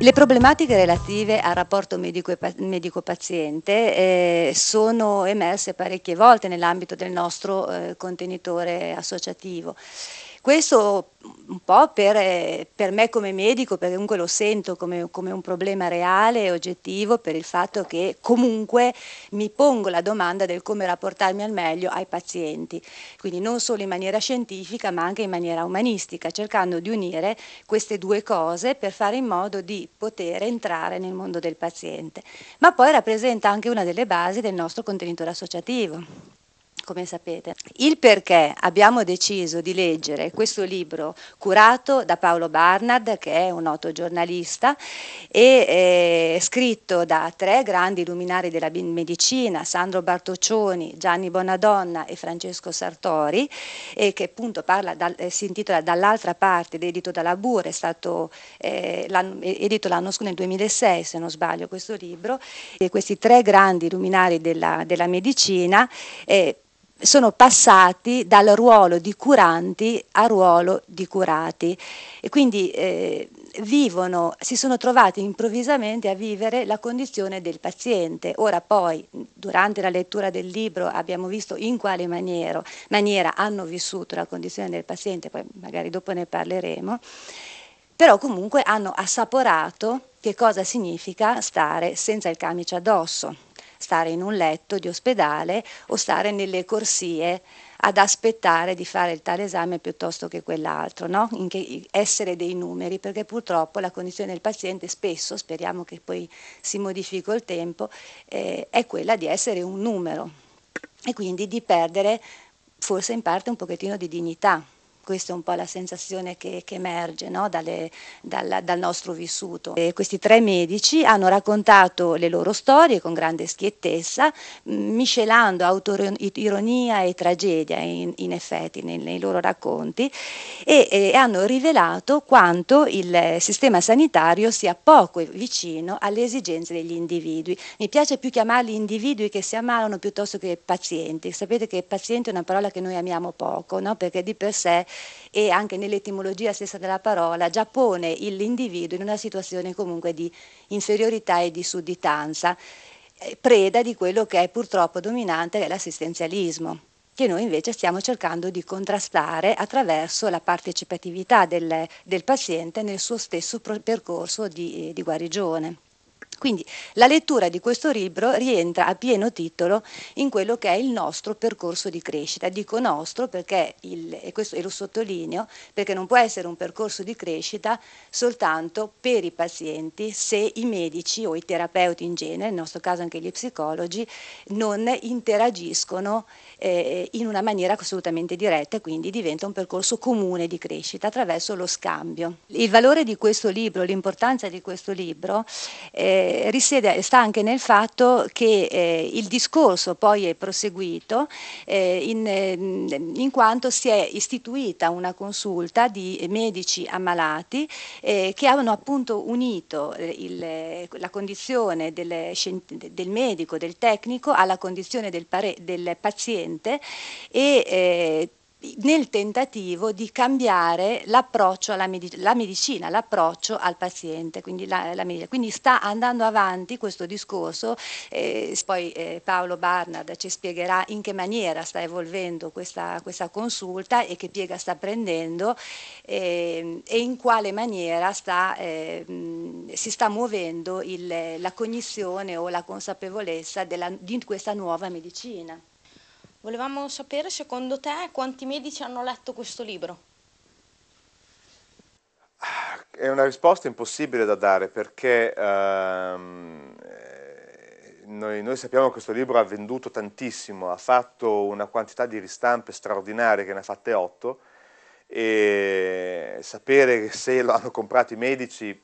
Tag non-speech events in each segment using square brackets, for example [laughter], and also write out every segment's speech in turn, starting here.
Le problematiche relative al rapporto medico-paziente eh, sono emerse parecchie volte nell'ambito del nostro eh, contenitore associativo. Questo mm, un po' per, eh, per, me come medico, perché comunque lo sento come, come un problema reale e oggettivo per il fatto che comunque mi pongo la domanda del come rapportarmi al meglio ai pazienti, quindi non solo in maniera scientifica ma anche in maniera umanistica, cercando di unire queste due cose per fare in modo di poter entrare nel mondo del paziente, ma poi rappresenta anche una delle basi del nostro contenitore associativo come sapete. Il perché abbiamo deciso di leggere questo libro curato da Paolo Barnard, che è un noto giornalista, e eh, scritto da tre grandi luminari della medicina, Sandro Bartoccioni, Gianni Bonadonna e Francesco Sartori, e che appunto parla, dal, eh, si intitola Dall'altra parte ed edito dalla Bur, è stato eh, l'anno, edito l'anno scorso nel 2006 se non sbaglio questo libro, e questi tre grandi luminari della, della medicina eh, sono passati dal ruolo di curanti al ruolo di curati e quindi eh, vivono, si sono trovati improvvisamente a vivere la condizione del paziente. Ora poi, durante la lettura del libro, abbiamo visto in quale maniera, maniera hanno vissuto la condizione del paziente, poi magari dopo ne parleremo, però comunque hanno assaporato che cosa significa stare senza il camice addosso stare in un letto di ospedale o stare nelle corsie ad aspettare di fare il tale esame piuttosto che quell'altro, no? che, essere dei numeri, perché purtroppo la condizione del paziente spesso, speriamo che poi si modifichi col tempo, eh, è quella di essere un numero e quindi di perdere forse in parte un pochettino di dignità questa è un po' la sensazione che, che emerge no? Dalle, dal, dal, nostro vissuto. E questi tre medici hanno raccontato le loro storie con grande schiettezza, miscelando autoironia e tragedia in, in effetti nei, nei, loro racconti e, e hanno rivelato quanto il sistema sanitario sia poco vicino alle esigenze degli individui. Mi piace più chiamarli individui che si ammalano piuttosto che pazienti. Sapete che paziente è una parola che noi amiamo poco, no? perché di per sé e anche nell'etimologia stessa della parola già pone l'individuo in una situazione comunque di inferiorità e di sudditanza, eh, preda di quello che è purtroppo dominante, che è l'assistenzialismo che noi invece stiamo cercando di contrastare attraverso la partecipatività del, del paziente nel suo stesso percorso di, eh, di guarigione. Quindi la lettura di questo libro rientra a pieno titolo in quello che è il nostro percorso di crescita. Dico nostro perché, il, e, questo, lo sottolineo, perché non può essere un percorso di crescita soltanto per i pazienti se i medici o i terapeuti in genere, nel nostro caso anche gli psicologi, non interagiscono eh, in una maniera assolutamente diretta e quindi diventa un percorso comune di crescita attraverso lo scambio. Il valore di questo libro, l'importanza di questo libro, eh, eh, risiede, sta anche nel fatto che eh, il discorso poi è proseguito eh, in, eh, in, quanto si è istituita una consulta di medici ammalati eh, che hanno appunto unito il, la condizione del, del, medico, del tecnico alla condizione del, pare, del paziente e nel tentativo di cambiare l'approccio alla medic- la medicina, l'approccio al paziente, quindi, la, la quindi, sta andando avanti questo discorso, eh, poi eh, Paolo Barnard ci spiegherà in che maniera sta evolvendo questa, questa consulta e che piega sta prendendo eh, e in quale maniera sta, ehm, si sta muovendo il, la cognizione o la consapevolezza della, di questa nuova medicina. Volevamo sapere secondo te quanti medici hanno letto questo libro. È una risposta impossibile da dare perché ehm, noi, noi, sappiamo che questo libro ha venduto tantissimo, ha fatto una quantità di ristampe straordinarie che ne ha fatte otto e sapere se lo hanno comprato i medici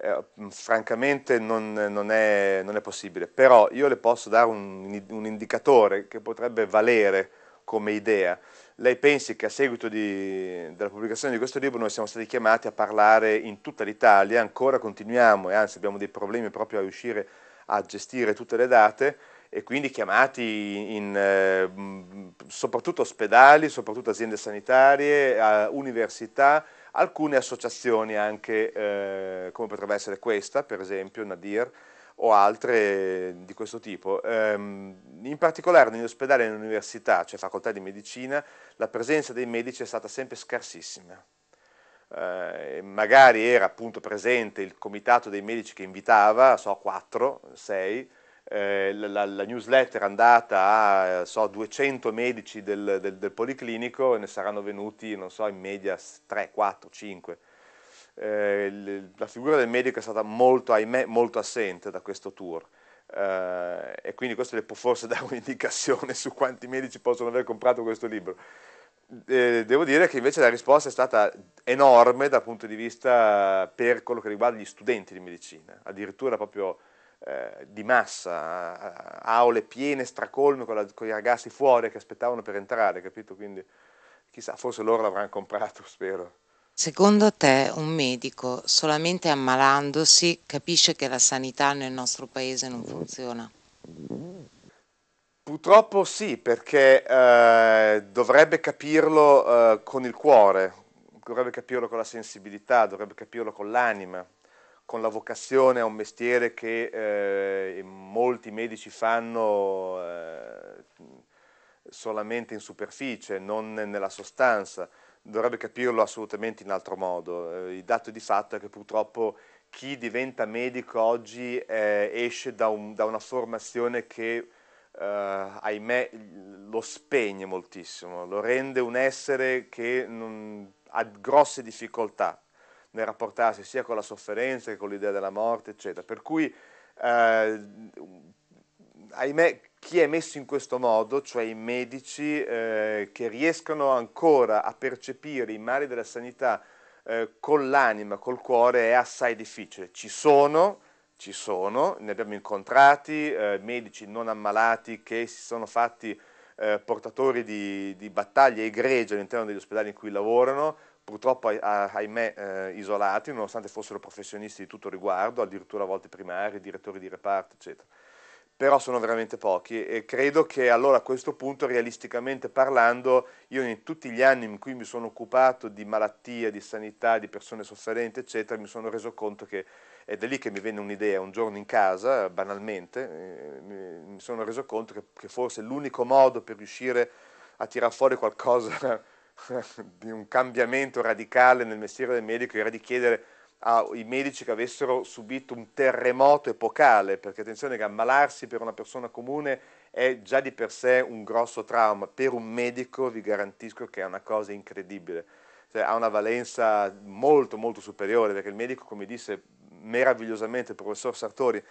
eh, francamente non, non, è, non, è, possibile, però io le posso dare un, un, indicatore che potrebbe valere come idea. Lei pensi che a seguito di, della pubblicazione di questo libro noi siamo stati chiamati a parlare in tutta l'Italia, ancora continuiamo e anzi abbiamo dei problemi proprio a riuscire a gestire tutte le date e quindi chiamati in eh, soprattutto ospedali, soprattutto aziende sanitarie, università, alcune associazioni anche eh, come potrebbe essere questa, per esempio Nadir, o altre di questo tipo. Ehm, in particolare negli ospedali e nelle università, cioè facoltà di medicina, la presenza dei medici è stata sempre scarsissima. Eh, magari era appunto presente il comitato dei medici che invitava, so, 4, 6, eh, la, la, newsletter è andata a so, 200 medici del, del, del, Policlinico e ne saranno venuti, non so, in media 3, 4, 5. Eh, la figura del medico è stata molto, ahimè, molto assente da questo tour. Uh, e quindi questo le può forse [laughs] dare un'indicazione su quanti medici possono aver comprato questo libro. Eh, devo dire che invece la risposta è stata enorme dal punto di vista per quello che riguarda gli studenti di medicina, addirittura proprio eh, di massa, eh, aule piene, stracolme con, la, con, i ragazzi fuori che aspettavano per entrare, capito? Quindi chissà, forse loro l'avranno comprato, spero. Secondo te un medico solamente ammalandosi capisce che la sanità nel nostro paese non funziona? Purtroppo sì, perché eh, dovrebbe capirlo eh, con il cuore, dovrebbe capirlo con la sensibilità, dovrebbe capirlo con l'anima con la vocazione a un mestiere che eh, molti medici fanno eh, solamente in superficie, non nella sostanza, dovrebbe capirlo assolutamente in altro modo. Eh, il dato di fatto è che purtroppo chi diventa medico oggi eh, esce da, un, da, una formazione che, eh, ahimè, lo spegne moltissimo, lo rende un essere che non, ha grosse difficoltà nel rapportarsi sia con la sofferenza che con l'idea della morte, eccetera. Per cui, eh, ahimè, chi è messo in questo modo, cioè i medici eh, che riescono ancora a percepire i mali della sanità eh, con l'anima, col cuore, è assai difficile. Ci sono, ci sono, ne abbiamo incontrati, eh, medici non ammalati che si sono fatti eh, portatori di, di battaglie egregie all'interno degli ospedali in cui lavorano, purtroppo ah, ah, ahimè eh, isolati, nonostante fossero professionisti di tutto riguardo, addirittura a volte primari, direttori di reparto, eccetera. Però sono veramente pochi e credo che allora a questo punto, realisticamente parlando, io in tutti gli anni in cui mi sono occupato di malattia, di sanità, di persone sofferenti, eccetera, mi sono reso conto che ed è lì che mi venne un'idea, un giorno in casa, banalmente, mi sono reso conto che, che forse l'unico modo per riuscire a tirar fuori qualcosa [laughs] di un cambiamento radicale nel mestiere del medico era di chiedere ai medici che avessero subito un terremoto epocale, perché attenzione che ammalarsi per una persona comune è già di per sé un grosso trauma, per un medico vi garantisco che è una cosa incredibile, cioè, ha una valenza molto molto superiore, perché il medico, come disse meravigliosamente il professor Sartori,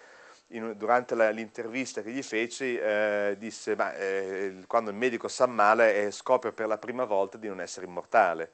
in, durante la, l'intervista che gli feci, eh, disse, ma eh, quando il medico si ammala e eh, scopre per la prima volta di non essere immortale.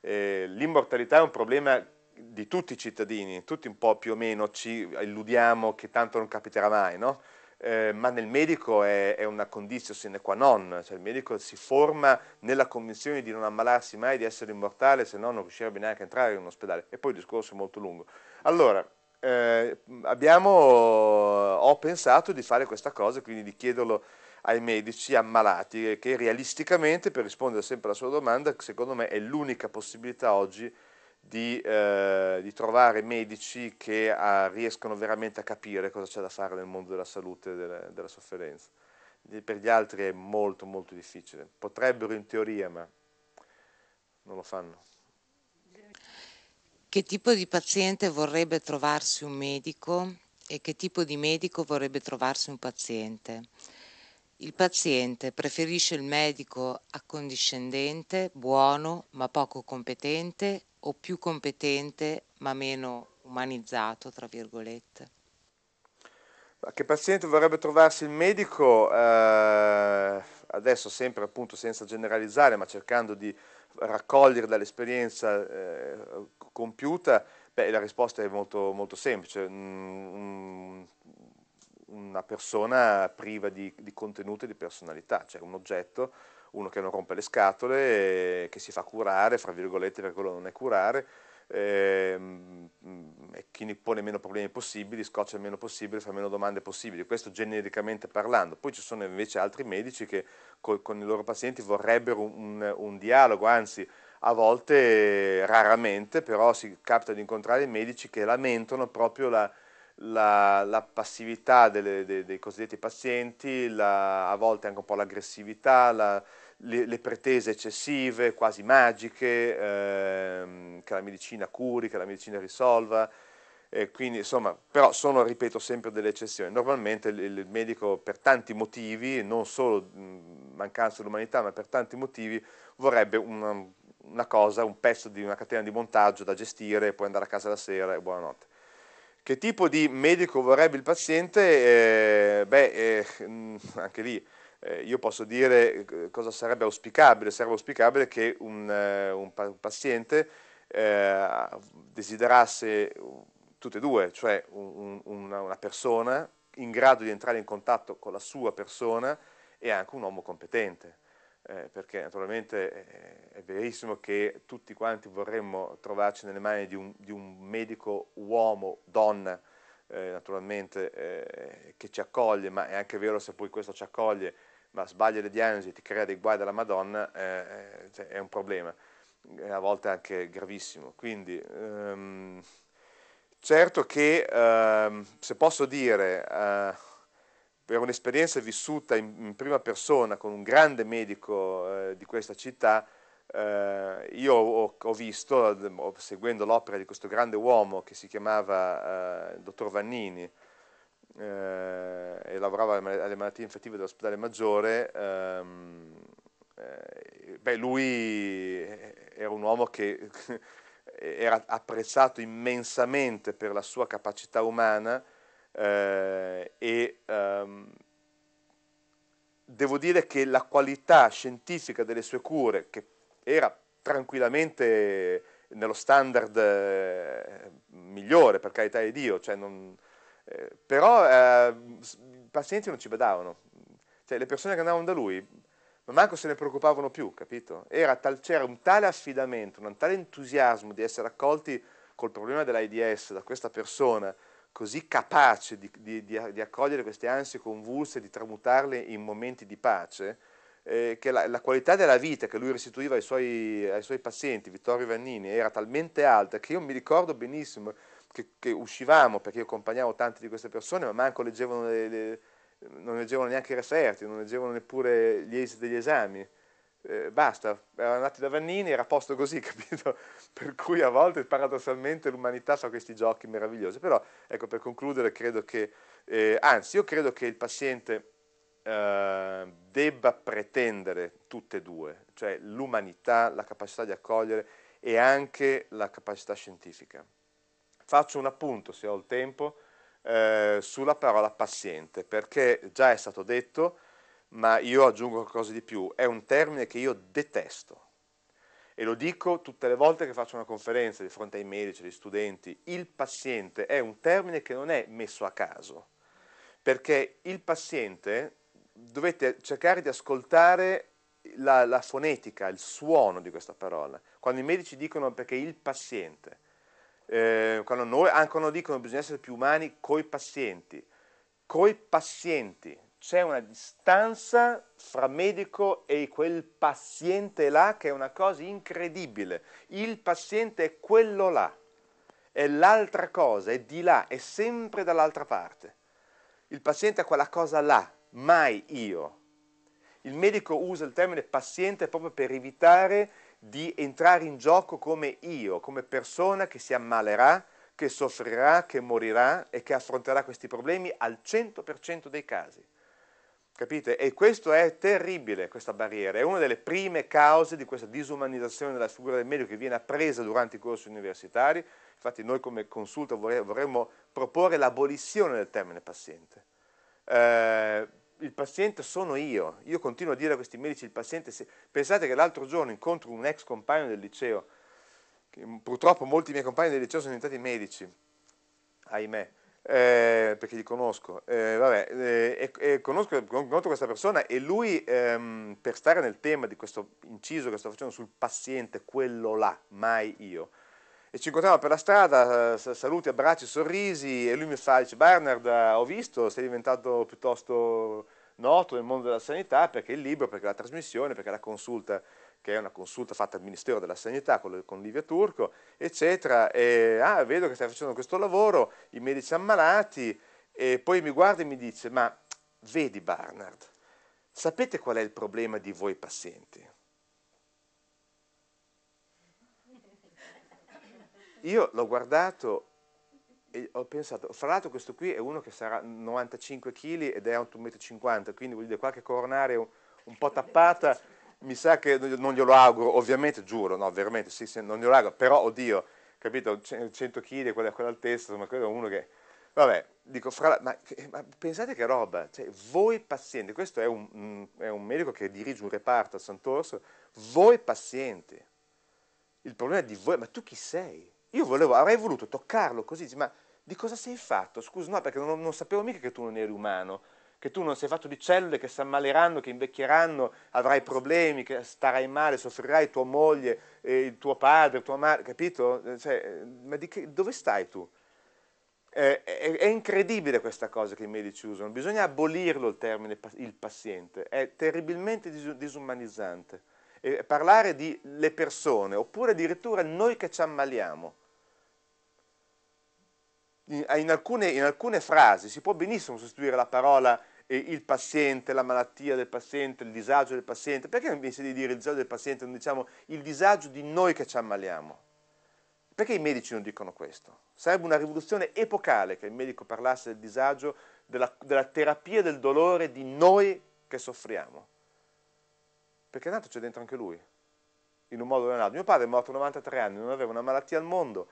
Eh, l'immortalità è un problema di tutti i cittadini, tutti un po' più o meno ci illudiamo che tanto non capiterà mai, no? Eh, ma nel medico è, è una condizione sine qua non, cioè il medico si forma nella convinzione di non ammalarsi mai, di essere immortale, se no non riuscirebbe neanche a entrare in un ospedale. E poi il discorso è molto lungo. Allora, eh, abbiamo, ho pensato di fare questa cosa, quindi di chiederlo ai medici ammalati, eh, che realisticamente, per rispondere sempre alla sua domanda, secondo me è l'unica possibilità oggi di, eh, di trovare medici che a, ah, riescono veramente a capire cosa c'è da fare nel mondo della salute e della, della sofferenza. Per gli altri è molto molto difficile. Potrebbero in teoria, ma non lo fanno. Che tipo di paziente vorrebbe trovarsi un medico e che tipo di medico vorrebbe trovarsi un paziente? Il paziente preferisce il medico accondiscendente, buono ma poco competente o più competente ma meno umanizzato, tra virgolette? Che paziente vorrebbe trovarsi il medico? Eh, adesso sempre appunto senza generalizzare, ma cercando di raccogliere dall'esperienza eh, compiuta? Beh, la risposta è molto, molto semplice. Mm, un, una persona priva di, di contenuto e di personalità, cioè un oggetto, uno che non rompe le scatole, eh, che si fa curare, fra virgolette, perché quello non è curare, ehm, e chi ne pone meno problemi possibili, scoccia il meno possibile, fa meno domande possibili, questo genericamente parlando. Poi ci sono invece altri medici che col, con i loro pazienti vorrebbero un, un dialogo, anzi a volte, raramente, però si capita di incontrare medici che lamentano proprio la, la, la passività delle, dei, dei, cosiddetti pazienti, la, a volte anche un po' l'aggressività, le, le, pretese eccessive, quasi magiche, ehm, che la medicina curi, che la medicina risolva. E quindi insomma, però sono, ripeto, sempre delle eccezioni. Normalmente il, medico per tanti motivi, non solo mancanza dell'umanità, ma per tanti motivi vorrebbe un una cosa, un pezzo di una catena di montaggio da gestire, puoi andare a casa la sera e buonanotte. Che tipo di medico vorrebbe il paziente? Eh, beh, eh, mm, anche lì eh, io posso dire eh, cosa sarebbe auspicabile. Sarebbe auspicabile che un, eh, un, un paziente eh, desiderasse tutte e due, cioè un, una persona in grado di entrare in contatto con la sua persona e anche un uomo competente eh, perché naturalmente eh, è verissimo che tutti quanti vorremmo trovarci nelle mani di un, di un medico uomo, donna, eh, naturalmente, eh, che ci accoglie, ma è anche vero se poi questo ci accoglie, ma sbaglia le diagnosi e ti crea dei guai della Madonna, eh, eh, cioè è un problema, a volte anche gravissimo. Quindi, ehm, certo che, ehm, se posso dire per un'esperienza vissuta in, in, prima persona con un grande medico eh, di questa città, eh, io ho, ho, visto, seguendo l'opera di questo grande uomo che si chiamava eh, dottor Vannini eh, e lavorava alle malattie infettive dell'ospedale maggiore, ehm, eh, beh, lui era un uomo che [laughs] era apprezzato immensamente per la sua capacità umana eh, e ehm, devo dire che la qualità scientifica delle sue cure, che era tranquillamente nello standard eh, migliore, per carità di Dio, cioè non, eh, però ehm, i pazienti non ci badavano, cioè, le persone che andavano da lui ma manco se ne preoccupavano più, capito? Tal, c'era un tale affidamento, un tale entusiasmo di essere accolti col problema dell'AIDS da questa persona così capace di, di, di accogliere queste ansie convulse, di tramutarle in momenti di pace, eh, che la, la, qualità della vita che lui restituiva ai suoi, ai suoi, pazienti, Vittorio Vannini, era talmente alta che io mi ricordo benissimo che, che uscivamo, perché io accompagnavo tante di queste persone, ma manco leggevano le, le, non leggevano neanche i referti, non leggevano neppure gli esiti degli esami eh, basta, erano nati da Vannini, era posto così, [laughs] capito? Per cui a volte paradossalmente l'umanità fa questi giochi meravigliosi, però ecco per concludere credo che, eh, anzi io credo che il paziente eh, debba pretendere tutte e due, cioè l'umanità, la capacità di accogliere e anche la capacità scientifica. Faccio un appunto, se ho il tempo, eh, sulla parola paziente, perché già è stato detto, ma io aggiungo qualcosa di più, è un termine che io detesto e lo dico tutte le volte che faccio una conferenza di fronte ai medici, agli studenti, il paziente è un termine che non è messo a caso, perché il paziente dovete cercare di ascoltare la, la fonetica, il suono di questa parola. Quando i medici dicono perché il paziente, eh, quando noi, anche quando dicono bisogna essere più umani coi pazienti, coi pazienti, c'è una distanza fra medico e quel paziente là che è una cosa incredibile. Il paziente è quello là, è l'altra cosa, è di là, è sempre dall'altra parte. Il paziente è quella cosa là, mai io. Il medico usa il termine paziente proprio per evitare di entrare in gioco come io, come persona che si ammalerà, che soffrirà, che morirà e che affronterà questi problemi al 100% dei casi. Capite? E questo è terribile, questa barriera, è una delle prime cause di questa disumanizzazione della figura del medico che viene appresa durante i corsi universitari. Infatti noi come consulta vorremmo proporre l'abolizione del termine paziente. Eh, il paziente sono io, io continuo a dire a questi medici il paziente, se... pensate che l'altro giorno incontro un ex compagno del liceo, purtroppo molti miei compagni del liceo sono diventati medici, ahimè, eh, perché li conosco, eh, vabbè, eh, eh, conosco, conosco, questa persona e lui ehm, per stare nel tema di questo inciso che sto facendo sul paziente, quello là, mai io. E ci incontriamo per la strada, eh, saluti, abbracci, sorrisi e lui mi fa, dice Bernard, eh, ho visto, sei diventato piuttosto noto nel mondo della sanità perché il libro, perché la trasmissione, perché la consulta che è una consulta fatta al Ministero della Sanità con, con Livia Turco, eccetera, e ah, vedo che stai facendo questo lavoro, i medici ammalati, e poi mi guarda e mi dice, ma vedi Barnard, sapete qual è il problema di voi pazienti? Io l'ho guardato e ho pensato, fra l'altro questo qui è uno che sarà 95 kg ed è a 1,50 m, quindi vuol dire qualche coronaria un, un po' tappata, mi sa che non glielo auguro, ovviamente, giuro, no, veramente, sì, sì, non glielo auguro, però, oddio, capito, 100 kg, quella, quell'altezza, insomma, quello è uno che... Vabbè, dico, la, ma, ma, pensate che roba, cioè, voi pazienti, questo è un, mm, è un, medico che dirige un reparto a Sant'Orso, voi pazienti, il problema è di voi, ma tu chi sei? Io volevo, avrei voluto toccarlo così, ma di cosa sei fatto? Scusa, no, perché non, non sapevo mica che tu non eri umano, che tu non sei fatto di cellule che si ammaleranno, che invecchieranno, avrai problemi, che starai male, soffrirai tua moglie, eh, tuo padre, tua madre, capito? Eh, cioè, eh, ma che, dove stai tu? Eh, è, è, incredibile questa cosa che i medici usano, bisogna abolirlo il termine il paziente, è terribilmente disumanizzante. Eh, parlare di le persone, oppure addirittura noi che ci ammaliamo eh, in alcune, in alcune frasi si può benissimo sostituire la parola eh, il paziente, la malattia del paziente, il disagio del paziente, perché invece di dire il disagio del paziente non diciamo il disagio di noi che ci ammaliamo? Perché i medici non dicono questo? Sarebbe una rivoluzione epocale che il medico parlasse del disagio, della, della terapia del dolore di noi che soffriamo. Perché tanto c'è dentro anche lui, in un modo o nell'altro. Mio padre è morto a 93 anni, non aveva una malattia al mondo,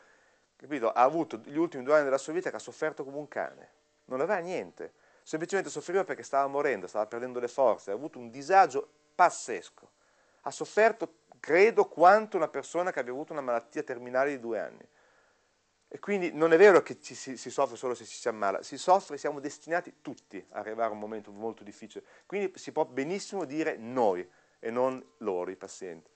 capito? Ha avuto gli ultimi due anni della sua vita che ha sofferto come un cane, non aveva niente, semplicemente soffriva perché stava morendo, stava perdendo le forze, ha avuto un disagio pazzesco, ha sofferto, credo, quanto una persona che abbia avuto una malattia terminale di due anni. E quindi non è vero che ci, si, si, soffre solo se ci si ammala, si soffre, e siamo destinati tutti a arrivare a un momento molto difficile. Quindi si può benissimo dire noi e non loro, i pazienti.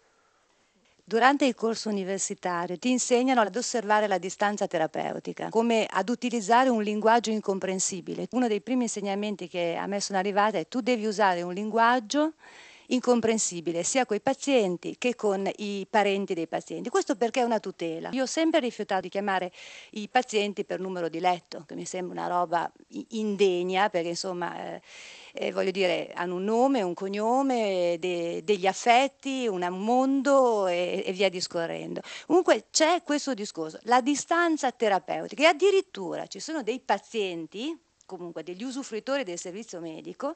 Durante il corso universitario ti insegnano ad osservare la distanza terapeutica, come ad utilizzare un linguaggio incomprensibile. Uno dei primi insegnamenti che a me sono arrivati è tu devi usare un linguaggio incomprensibile sia con i pazienti che con i parenti dei pazienti. Questo perché è una tutela. Io ho sempre rifiutato di chiamare i pazienti per numero di letto, che mi sembra una roba indegna, perché insomma eh, eh, voglio dire, hanno un nome, un cognome, de- degli affetti, un mondo e-, e via discorrendo. Comunque c'è questo discorso, la distanza terapeutica e addirittura ci sono dei pazienti comunque degli usufruitori del servizio medico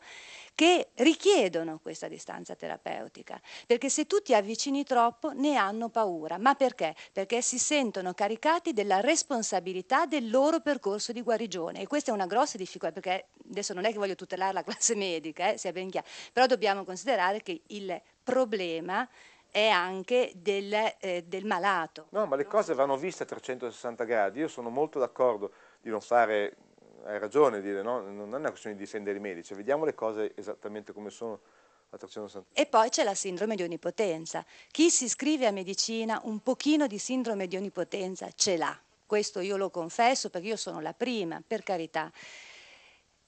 che richiedono questa distanza terapeutica, perché se tu ti avvicini troppo ne hanno paura. Ma perché? Perché si sentono caricati della responsabilità del loro percorso di guarigione e questa è una grossa difficoltà, perché adesso non è che voglio tutelare la [laughs] classe medica, eh, sia ben chiaro, però dobbiamo considerare che il problema è anche del, eh, del, malato. No, ma le cose vanno viste a 360 gradi, io sono molto d'accordo di non fare hai ragione a dire, no? non è una questione di difendere i medici, vediamo le cose esattamente come sono E poi c'è la sindrome di onnipotenza. Chi si iscrive a medicina un pochino di sindrome di onnipotenza ce l'ha. Questo io lo confesso perché io sono la prima, per carità.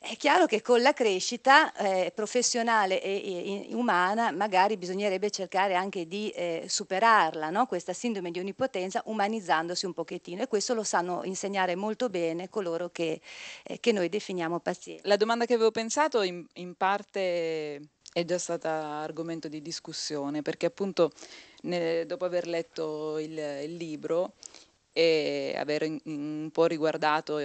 È chiaro che con la crescita eh, professionale e, e, umana magari bisognerebbe cercare anche di eh, superarla, no? questa sindrome di onnipotenza, umanizzandosi un pochettino e questo lo sanno insegnare molto bene coloro che, eh, che noi definiamo pazienti. La domanda che avevo pensato in, in parte è già stata argomento di discussione perché appunto ne, dopo aver letto il, il libro e aver un po' riguardato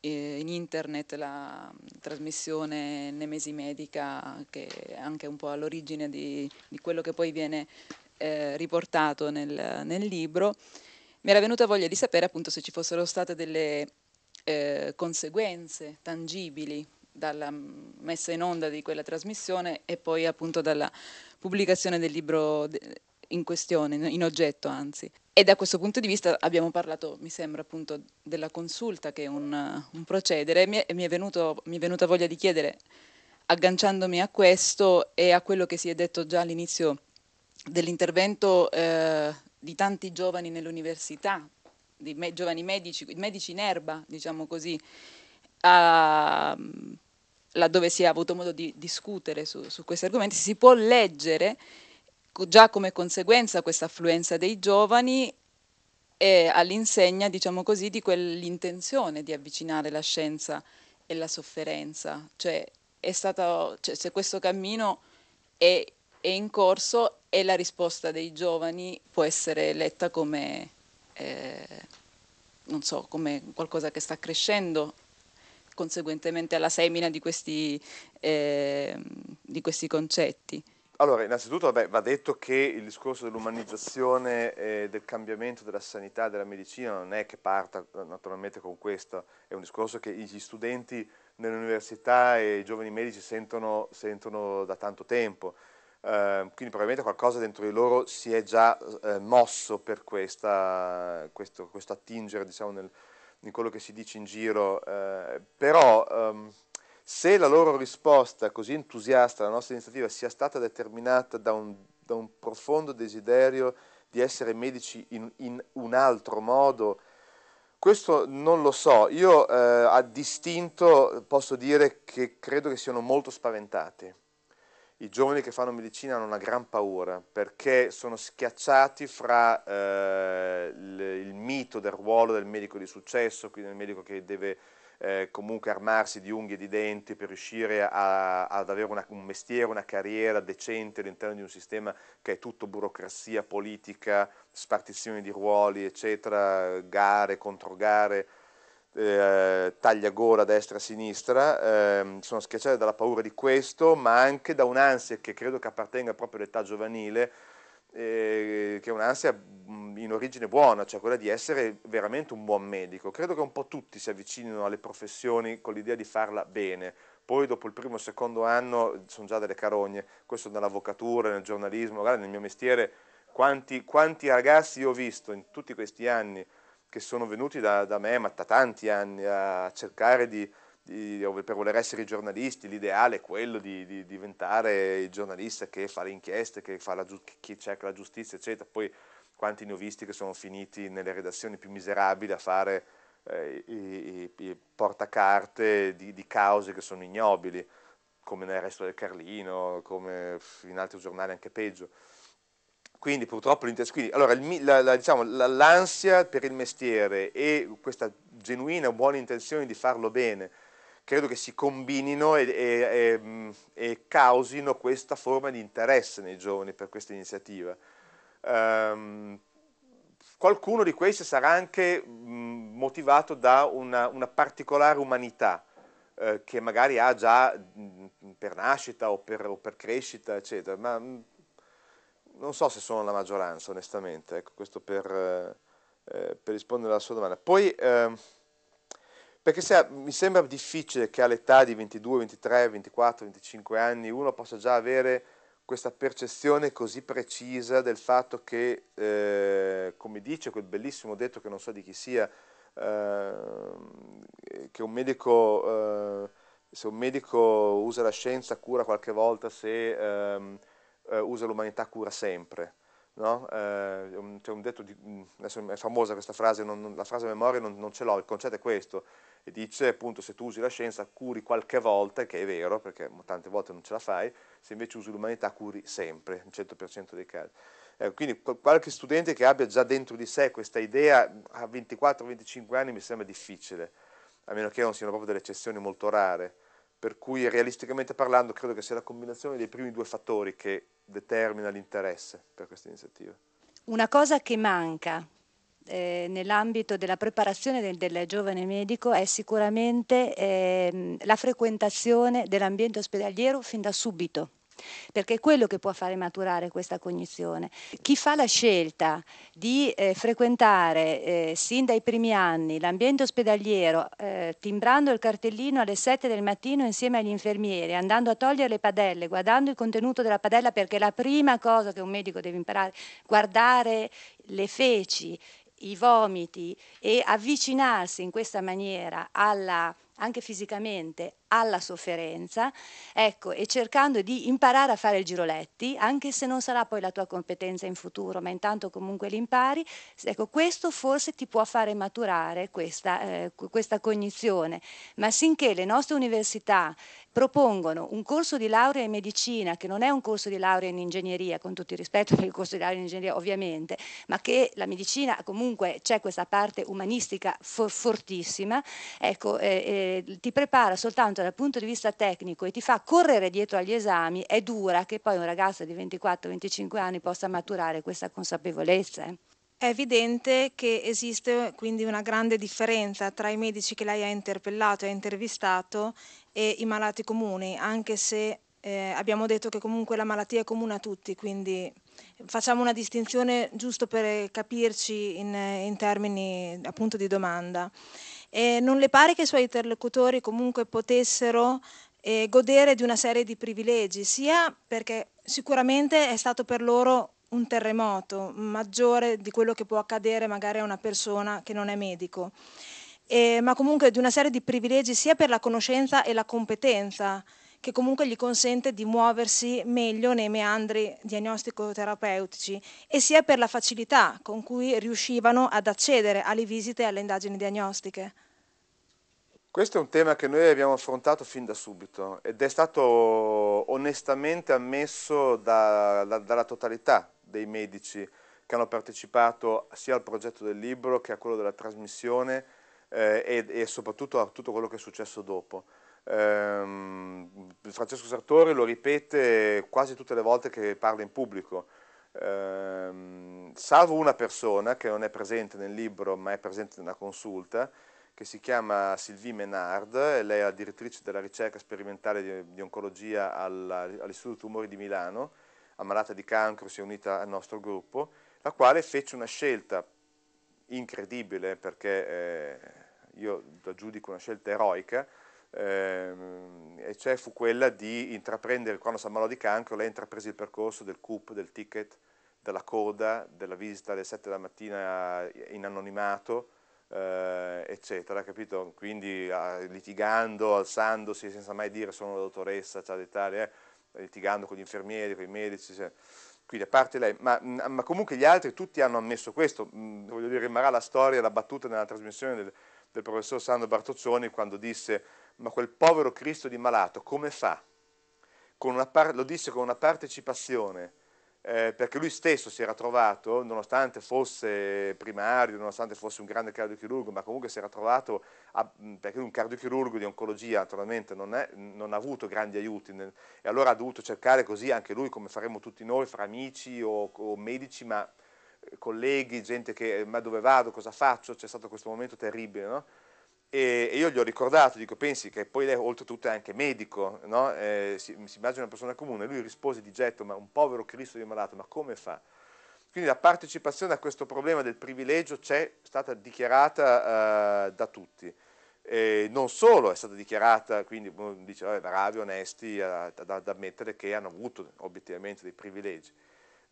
eh, in internet la mm, trasmissione Nemesi Medica che è anche un po' all'origine di, di quello che poi viene eh, riportato nel, nel, libro, mi era venuta voglia di sapere appunto se ci fossero state delle eh, conseguenze tangibili dalla mm, messa in onda di quella trasmissione e poi appunto dalla pubblicazione del libro in questione, in oggetto anzi. E da questo punto di vista abbiamo parlato, mi sembra, appunto della consulta, che è un, un procedere, mi è, mi, è mi è venuta voglia di chiedere, agganciandomi a questo e a quello che si è detto già all'inizio dell'intervento eh, di tanti giovani nell'università, di me, giovani medici, medici in erba, diciamo così, a, laddove si è avuto modo di discutere su, su questi argomenti, si può leggere già come conseguenza questa affluenza dei giovani è all'insegna, diciamo così, di quell'intenzione di avvicinare la scienza e la sofferenza. Cioè, stato, cioè se questo cammino è, è, in corso e la risposta dei giovani può essere letta come, eh, so, come qualcosa che sta crescendo conseguentemente alla semina di questi, eh, di questi concetti. Allora, innanzitutto vabbè, va detto che il discorso dell'umanizzazione e del cambiamento della sanità e della medicina non è che parta eh, naturalmente con questo, è un discorso che gli studenti nell'università e i giovani medici sentono, sentono da tanto tempo, eh, quindi probabilmente qualcosa dentro di loro si è già eh, mosso per questa, questo, questo, attingere diciamo, nel, in quello che si dice in giro, eh, però... Ehm, se la loro risposta così entusiasta alla nostra iniziativa sia stata determinata da un, da un profondo desiderio di essere medici in, in, un altro modo, questo non lo so. Io eh, a distinto posso dire che credo che siano molto spaventati. I giovani che fanno medicina hanno una gran paura perché sono schiacciati fra eh, il, il mito del ruolo del medico di successo, quindi del medico che deve eh, comunque armarsi di unghie e di denti per riuscire a, ad avere una, un mestiere, una carriera decente all'interno di un sistema che è tutto burocrazia, politica, spartizione di ruoli, eccetera, gare, controgare, eh, tagliagora destra e sinistra, eh, sono schiacciate dalla paura di questo, ma anche da un'ansia che credo che appartenga proprio all'età giovanile, eh, che è un'ansia in origine buona, cioè quella di essere veramente un buon medico. Credo che un po' tutti si avvicinino alle professioni con l'idea di farla bene. Poi dopo il primo e il secondo anno sono già delle carogne, questo nell'avvocatura, nel giornalismo, magari nel mio mestiere quanti, quanti ragazzi ho visto in tutti questi anni che sono venuti da, da me, ma da tanti anni, a cercare di, di, per voler essere giornalisti, l'ideale è quello di, di diventare il giornalista che fa le inchieste, che, fa la, che cerca la giustizia, eccetera. Poi quanti ne ho visti che sono finiti nelle redazioni più miserabili a fare eh, i, i, i, portacarte di, di cause che sono ignobili, come nel resto del Carlino, come in altri giornali anche peggio. Quindi purtroppo quindi, allora, il, la, la, diciamo, la, l'ansia per il mestiere e questa genuina buona intenzione di farlo bene credo che si combinino e, e, e, mm, e causino questa forma di interesse nei giovani per questa iniziativa. Um, qualcuno di questi sarà anche mm, motivato da una, una particolare umanità eh, che magari ha già mm, per nascita o per, o per, crescita, eccetera, ma non so se sono la maggioranza, onestamente, ecco, questo per, eh, eh per rispondere alla sua domanda. Poi, eh, perché se, mi sembra difficile che all'età di 22, 23, 24, 25 anni uno possa già avere questa percezione così precisa del fatto che, eh, come dice quel bellissimo detto che non so di chi sia, eh, che un medico, eh, se un medico usa la scienza cura qualche volta, se ehm, eh, usa l'umanità cura sempre. No? Eh, c'è un detto, di, mm, adesso è famosa questa frase, non, non, la frase a memoria non, non ce l'ho, il concetto è questo, e dice appunto se tu usi la scienza curi qualche volta, che è vero perché tante volte non ce la fai, se invece usi l'umanità curi sempre, nel 100% dei casi. Eh, quindi qualche studente che abbia già dentro di sé questa idea a 24-25 anni mi sembra difficile, a meno che non siano proprio delle eccezioni molto rare, per cui realisticamente parlando credo che sia la combinazione dei primi due fattori che determina l'interesse per questa iniziativa. Una cosa che manca eh, nell'ambito della preparazione del, del, giovane medico è sicuramente eh, la frequentazione dell'ambiente ospedaliero fin da subito perché è quello che può fare maturare questa cognizione. Chi fa la scelta di eh, frequentare eh, sin dai primi anni l'ambiente ospedaliero, eh, timbrando il cartellino alle 7 del mattino insieme agli infermieri, andando a togliere le padelle, guardando il contenuto della padella, perché la prima cosa che un medico deve imparare, guardare le feci, i vomiti e avvicinarsi in questa maniera alla anche fisicamente alla sofferenza, ecco, e cercando di imparare a fare il giroletti, anche se non sarà poi la tua competenza in futuro, ma intanto comunque l'impari, ecco, questo forse ti può fare maturare questa, eh, questa cognizione, ma sinché le nostre università propongono un corso di laurea in medicina, che non è un corso di laurea in ingegneria, con tutto il rispetto per il corso di laurea in ingegneria ovviamente, ma che la medicina comunque c'è questa parte umanistica for fortissima, ecco, eh, eh eh, ti prepara soltanto dal punto di vista tecnico e ti fa correre dietro agli esami, è dura che poi un ragazzo di 24-25 anni possa maturare questa consapevolezza. È evidente che esiste quindi una grande differenza tra i medici che lei ha interpellato e ha intervistato e i malati comuni, anche se eh, abbiamo detto che comunque la malattia è comune a tutti, quindi facciamo una distinzione giusto per capirci in, in termini appunto di domanda. E non le pare che i suoi interlocutori comunque potessero eh, godere di una serie di privilegi, sia perché sicuramente è stato per loro un terremoto maggiore di quello che può accadere magari a una persona che non è medico, eh, ma comunque di una serie di privilegi sia per la conoscenza e la competenza che comunque gli consente di muoversi meglio nei meandri diagnostico-terapeutici e sia per la facilità con cui riuscivano ad accedere alle visite e alle indagini diagnostiche. Questo è un tema che noi abbiamo affrontato fin da subito ed è stato onestamente ammesso da, da, dalla totalità dei medici che hanno partecipato sia al progetto del libro che a quello della trasmissione eh, e, e, soprattutto a tutto quello che è successo dopo. Ehm, Francesco Sartori lo ripete quasi tutte le volte che parla in pubblico, ehm, salvo una persona che non è presente nel libro ma è presente nella consulta, che si chiama Sylvie Menard, lei è la direttrice della ricerca sperimentale di, di oncologia all'Istituto Tumori di Milano, ammalata di cancro, si è unita al nostro gruppo, la quale fece una scelta incredibile perché eh, io la giudico una scelta eroica, ehm, e cioè fu quella di intraprendere, quando si ammalò di cancro, lei intraprese il percorso del CUP, del ticket, della coda, della visita alle 7 della mattina in anonimato, eh, eccetera, capito? Quindi ah, litigando, alzandosi senza mai dire sono la dottoressa, c'ha d'Italia, eh, litigando con gli infermieri, con i medici, cioè. quindi a parte lei, ma, mm, ma, comunque gli altri tutti hanno ammesso questo, mm, voglio dire rimarrà la storia, la battuta nella trasmissione del, del professor Sandro Bartozzoni quando disse ma quel povero Cristo di malato come fa? lo disse con una partecipazione eh, perché lui stesso si era trovato, nonostante fosse primario, nonostante fosse un grande cardiochirurgo, ma comunque si era trovato, a, perché un cardiochirurgo di oncologia naturalmente non, è, non ha avuto grandi aiuti, nel, e allora ha dovuto cercare così anche lui, come faremo tutti noi, fra amici o, o medici, ma eh, colleghi, gente che, eh, ma dove vado, cosa faccio, c'è stato questo momento terribile, no? E io gli ho ricordato, dico, pensi che poi lei oltretutto è anche medico, no? eh, si, si, immagina una persona comune, lui rispose di getto, ma un povero Cristo di malato, ma come fa? Quindi la partecipazione a questo problema del privilegio c'è stata dichiarata eh, da tutti. E non solo è stata dichiarata, quindi uno dice, vabbè, bravi, onesti eh, ad, ad ammettere che hanno avuto obiettivamente dei privilegi,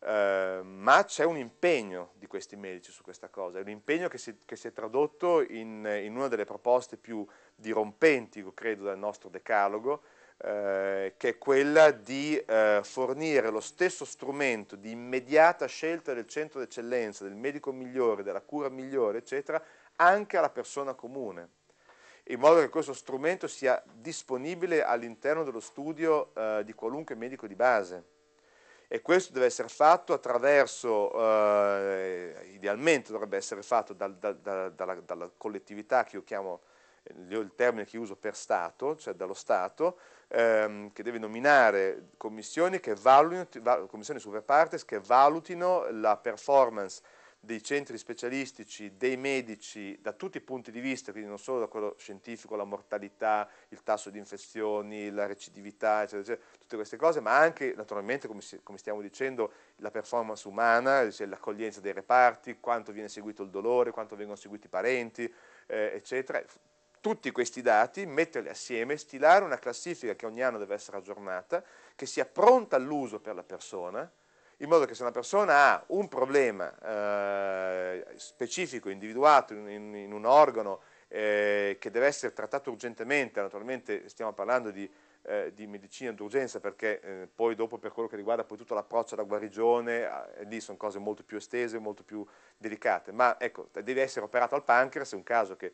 Ehm, ma c'è un impegno di questi medici su questa cosa, è un impegno che si, che si, è tradotto in, in, una delle proposte più dirompenti, credo, del nostro decalogo, eh, che è quella di eh, fornire lo stesso strumento di immediata scelta del centro d'eccellenza, del medico migliore, della cura migliore, eccetera, anche alla persona comune, in modo che questo strumento sia disponibile all'interno dello studio eh, di qualunque medico di base e questo deve essere fatto attraverso, eh, idealmente dovrebbe essere fatto dal, dal, dal, dalla, dalla, collettività che io chiamo, eh, il termine che uso per Stato, cioè dallo Stato, ehm, che deve nominare commissioni, che valutino, commissioni super partes che valutino la performance dei centri specialistici, dei medici, da tutti i punti di vista, quindi non solo da quello scientifico, la mortalità, il tasso di infezioni, la recidività, eccetera, eccetera, tutte queste cose, ma anche naturalmente, come, si, come stiamo dicendo, la performance umana, cioè l'accoglienza dei reparti, quanto viene seguito il dolore, quanto vengono seguiti i parenti, eh, eccetera. Tutti questi dati, metterli assieme, stilare una classifica che ogni anno deve essere aggiornata, che sia pronta all'uso per la persona, in modo che se una persona ha un problema eh, specifico, individuato in, in, un organo eh, che deve essere trattato urgentemente, naturalmente stiamo parlando di, eh, di medicina d'urgenza perché eh, poi dopo per quello che riguarda poi tutto l'approccio alla guarigione, eh, lì sono cose molto più estese, molto più delicate, ma ecco, deve essere operato al pancreas, è un caso che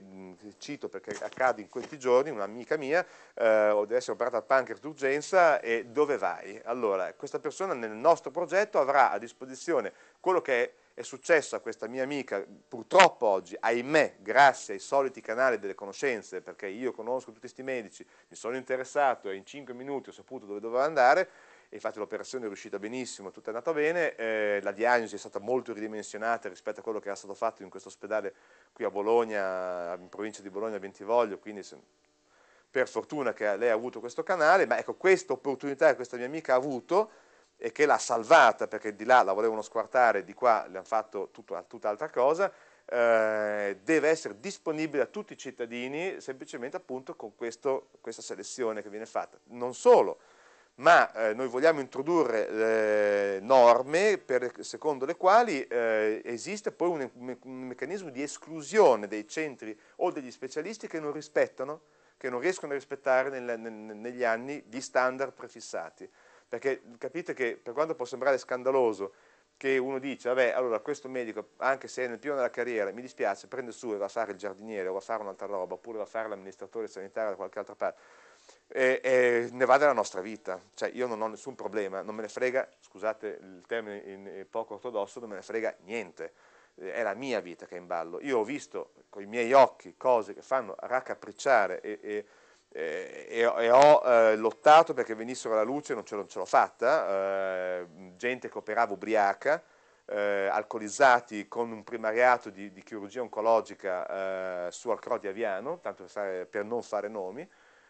Mm, che cito perché accade in questi giorni, un'amica mia, eh, deve essere operata al pancreas d'urgenza e dove vai? Allora, questa persona nel nostro progetto avrà a disposizione quello che è è successo a questa mia amica, purtroppo oggi, ahimè, grazie ai soliti canali delle conoscenze, perché io conosco tutti questi medici, mi sono interessato e in 5 minuti ho saputo dove dovevo andare, infatti l'operazione è riuscita benissimo, tutto è andato bene, eh, la diagnosi è stata molto ridimensionata rispetto a quello che era stato fatto in questo ospedale qui a Bologna, in provincia di Bologna, a Ventivoglio, quindi se, per fortuna che lei ha avuto questo canale, ma ecco questa opportunità che questa mia amica ha avuto e che l'ha salvata perché di là la volevano squartare, di qua le hanno fatto tutto, tutt'altra cosa, eh, deve essere disponibile a tutti i cittadini semplicemente appunto con questo, questa selezione che viene fatta. Non solo, ma eh, noi vogliamo introdurre eh, norme per, secondo le quali eh, esiste poi un, un, meccanismo di esclusione dei centri o degli specialisti che non rispettano, che non riescono a rispettare nel, nel, negli anni gli standard prefissati. Perché capite che per quanto può sembrare scandaloso che uno dice, vabbè, allora questo medico, anche se è nel pieno della carriera, mi dispiace, prende su e va a fare il giardiniere o va a fare un'altra roba, oppure va a fare l'amministratore sanitario da qualche altra parte, e, e ne va della nostra vita, cioè io non ho nessun problema, non me ne frega, scusate il termine eh, poco ortodosso, non me ne frega niente, eh, è la mia vita che è in ballo, io ho visto con i miei occhi cose che fanno raccapricciare e, e e, e, ho eh, lottato perché venissero alla luce, non ce, non ce l'ho fatta, eh, gente che operava ubriaca, eh, alcolizzati con un primariato di, di chirurgia oncologica eh, su Alcro di Aviano, tanto per, fare, per non fare nomi,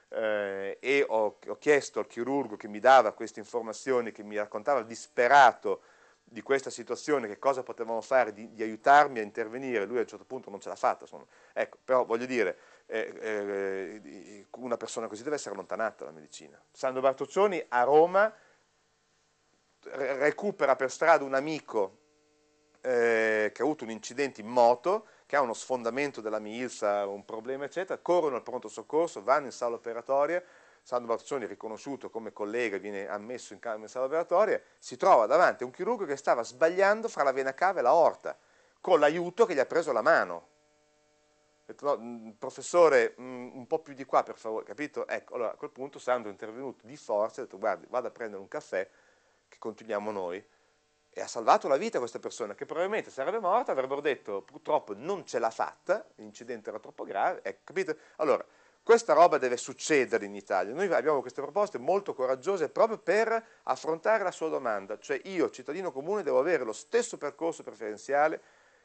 eh, e ho, ho, chiesto al chirurgo che mi dava queste informazioni, che mi raccontava disperato di questa situazione, che cosa potevamo fare, di, di aiutarmi a intervenire, lui a un certo punto non ce l'ha fatta, sono... ecco, però voglio dire, eh, eh, una persona così deve essere allontanata dalla medicina. Sando Bartoccioni a Roma recupera per strada un amico eh, che ha avuto un incidente in moto, che ha uno sfondamento della milza, un problema eccetera, corrono al pronto soccorso, vanno in sala operatoria, Sandro Barcioni riconosciuto come collega, viene ammesso in, in sala operatoria, si trova davanti a un chirurgo che stava sbagliando fra la vena cava e la aorta, con l'aiuto che gli ha preso la mano. No, mm, professore, mm, un po' più di qua per favore, capito? Ecco, allora a quel punto Sandro è intervenuto di forza e ha detto guardi, vado a prendere un caffè che continuiamo noi e ha salvato la vita a questa persona che probabilmente sarebbe morta, avrebbero detto purtroppo non ce l'ha fatta, l'incidente era troppo grave, ecco, capite? Allora, questa roba deve succedere in Italia. Noi abbiamo queste proposte molto coraggiose proprio per affrontare la sua domanda, cioè io, cittadino comune, devo avere lo stesso percorso preferenziale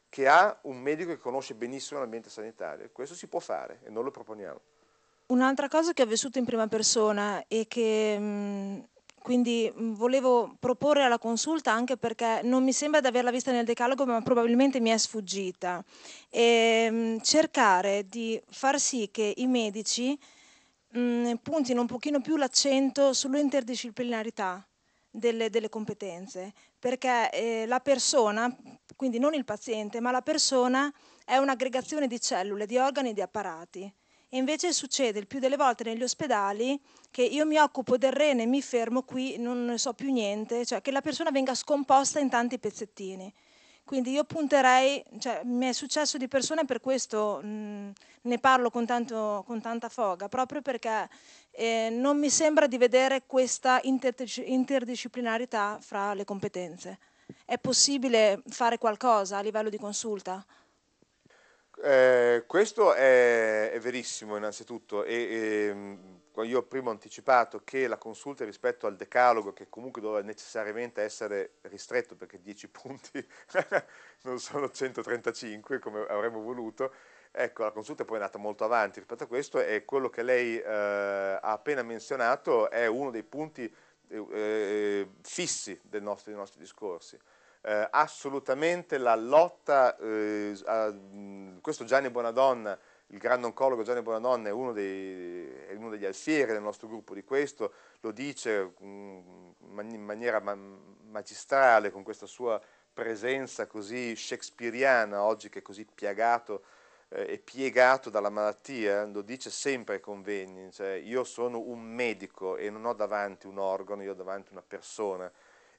che ha un medico che conosce benissimo l'ambiente sanitario. Questo si può fare e non lo proponiamo. Un'altra cosa che ho vissuto in prima persona e che mh, mm, quindi mm, volevo proporre alla consulta anche perché non mi sembra di averla vista nel decalogo, ma probabilmente mi è sfuggita. E, ehm, cercare di far sì che i medici mh, mm, puntino un pochino più l'accento sull'interdisciplinarità delle, delle, competenze, perché eh, la persona, quindi non il paziente, ma la persona è un'aggregazione di cellule, di organi e di apparati e invece succede il più delle volte negli ospedali che io mi occupo del rene, mi fermo qui, non ne so più niente, cioè che la persona venga scomposta in tanti pezzettini. Quindi io punterei, cioè, mi è successo di persone, per questo mh, mm, ne parlo con, tanto, con, tanta foga, proprio perché eh, non mi sembra di vedere questa interdisciplinarità fra le competenze. È possibile fare qualcosa a livello di consulta? Eh, questo è, è, verissimo innanzitutto e, e, ehm, io prima ho anticipato che la consulta rispetto al decalogo che comunque doveva necessariamente essere ristretto perché 10 [laughs] punti non sono 135 come avremmo voluto, ecco la consulta è poi andata molto avanti rispetto a questo e quello che lei eh, ha appena menzionato è uno dei punti eh, eh fissi nostro, dei nostri discorsi eh, assolutamente la lotta, eh, a, questo Gianni Bonadonna, il grande oncologo Gianni Bonadonna è uno, dei, è uno, degli alfieri del nostro gruppo di questo, lo dice in maniera magistrale con questa sua presenza così shakespeariana oggi che è così piagato eh, e piegato dalla malattia, lo dice sempre ai convegni, cioè, io sono un medico e non ho davanti un organo, io ho davanti una persona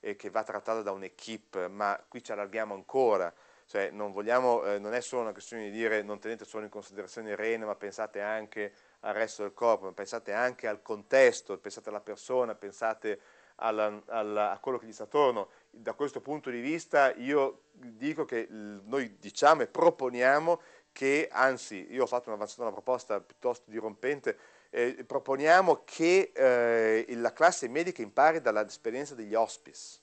e che va trattata da un'equipe, ma qui ci allarghiamo ancora, cioè non, vogliamo, eh, non è solo una questione di dire non tenete solo in considerazione il rene, ma pensate anche al resto del corpo, pensate anche al contesto, pensate alla persona, pensate alla, alla, a quello che gli sta attorno. Da questo punto di vista io dico che noi diciamo e proponiamo che, anzi, io ho fatto una, una proposta piuttosto dirompente eh, proponiamo che eh, la classe medica impari dall'esperienza degli hospice,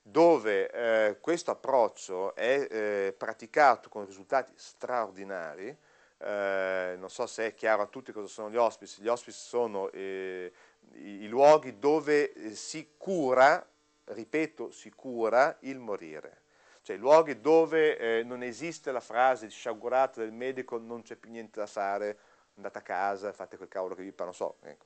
dove eh, questo approccio è eh, praticato con risultati straordinari. Eh, non so se è chiaro a tutti cosa sono gli hospice. Gli hospice sono eh, i, i, luoghi dove si cura, ripeto, si cura il morire. Cioè i luoghi dove non esiste la frase sciagurata del medico non c'è più niente da fare, andate a casa, fate quel cavolo che vi pare, non so. Ecco.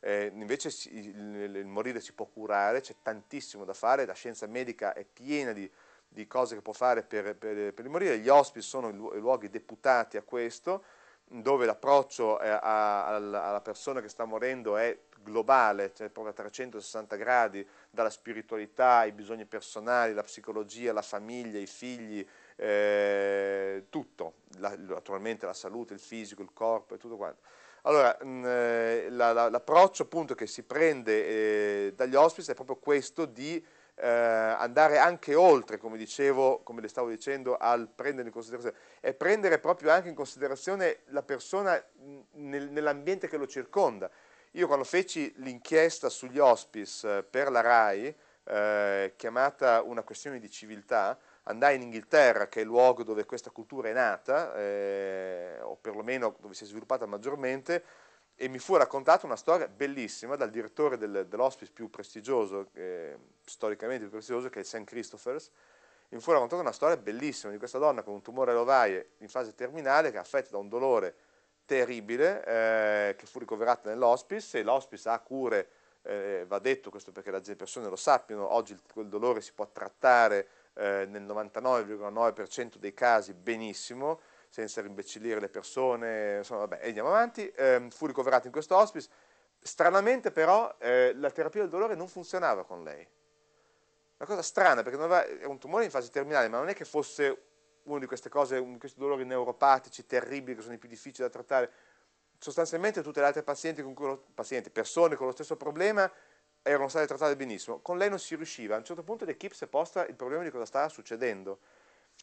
Eh, invece il, il, morire si può curare, c'è tantissimo da fare, la scienza medica è piena di, di cose che può fare per, per, per, il morire, gli ospiti sono i luoghi deputati a questo, dove l'approccio eh, a, a, alla persona che sta morendo è globale, cioè proprio a 360 gradi, dalla spiritualità ai bisogni personali, la psicologia, la famiglia, i figli, eh, tutto, la, naturalmente la salute, il fisico, il corpo e tutto quanto. Allora, mh, mm, eh, la, la, l'approccio appunto che si prende eh, dagli ospiti è proprio questo di eh, andare anche oltre, come dicevo, come le stavo dicendo, al prendere in considerazione, è prendere proprio anche in considerazione la persona mm, nel, nell'ambiente che lo circonda. Io quando feci l'inchiesta sugli hospice eh, per la RAI, eh, chiamata Una questione di civiltà, andai in Inghilterra, che è il luogo dove questa cultura è nata, eh, o perlomeno dove si è sviluppata maggiormente, e mi fu raccontata una storia bellissima dal direttore del, dell'hospice più prestigioso, eh, storicamente più prestigioso, che è il St. Christopher's, mi fu raccontata una storia bellissima di questa donna con un tumore alle ovaie in fase terminale, che è affetta da un dolore terribile, eh, che fu ricoverata nell'hospice, e l'hospice ha cure, eh, va detto questo perché le persone lo sappiano, oggi il, quel dolore si può trattare eh, nel 99,9% dei casi benissimo, senza rimbecillire le persone, insomma, vabbè, andiamo avanti, eh, fu ricoverata in questo hospice, stranamente però eh, la terapia del dolore non funzionava con lei. Una cosa strana, perché aveva, è un tumore in fase terminale, ma non è che fosse uno di queste cose, uno di questi dolori neuropatici terribili che sono i più difficili da trattare. Sostanzialmente tutte le altre pazienti con lo, pazienti, persone con lo stesso problema erano state trattate benissimo, con lei non si riusciva. A un certo punto l'equipe si è posta il problema di cosa stava succedendo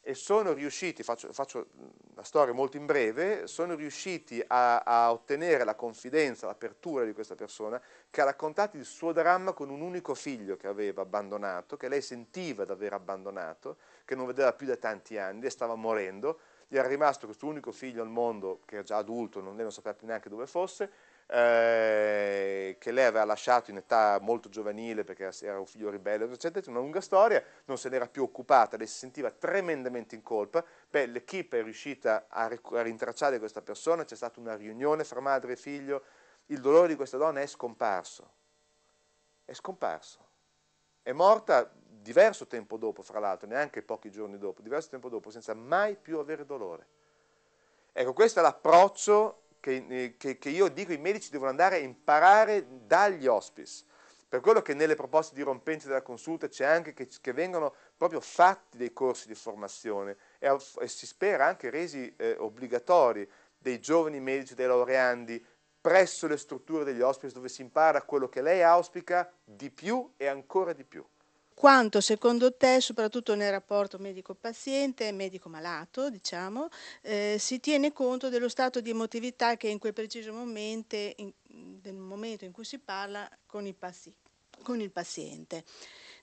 e sono riusciti, faccio, faccio la storia molto in breve, sono riusciti a, a ottenere la confidenza, l'apertura di questa persona che ha raccontato il suo dramma con un unico figlio che aveva abbandonato, che lei sentiva di aver abbandonato, che non vedeva più da tanti anni e stava morendo, gli era rimasto questo unico figlio al mondo che era già adulto, non, lei non sapeva più neanche dove fosse, eh, che lei aveva lasciato in età molto giovanile perché era un figlio ribelle, eccetera, una lunga storia, non se n'era più occupata, lei si sentiva tremendamente in colpa, beh, l'equipe è riuscita a, ric- a rintracciare questa persona, c'è stata una riunione fra madre e figlio, il dolore di questa donna è scomparso, è scomparso, è morta diverso tempo dopo, fra l'altro, neanche pochi giorni dopo, diverso tempo dopo, senza mai più avere dolore. Ecco, questo è l'approccio che, eh, che, che io dico i medici devono andare a imparare dagli hospice. Per quello che nelle proposte di dirompenti della consulta c'è anche che, che, vengono proprio fatti dei corsi di formazione e, e si spera anche resi eh, obbligatori dei giovani medici, dei laureandi presso le strutture degli ospiti dove si impara quello che lei auspica di più e ancora di più quanto secondo te, soprattutto nel rapporto medico-paziente e medico-malato, diciamo, eh, si tiene conto dello stato di emotività che in quel preciso momento, in, nel momento in cui si parla con il, passi, con il paziente.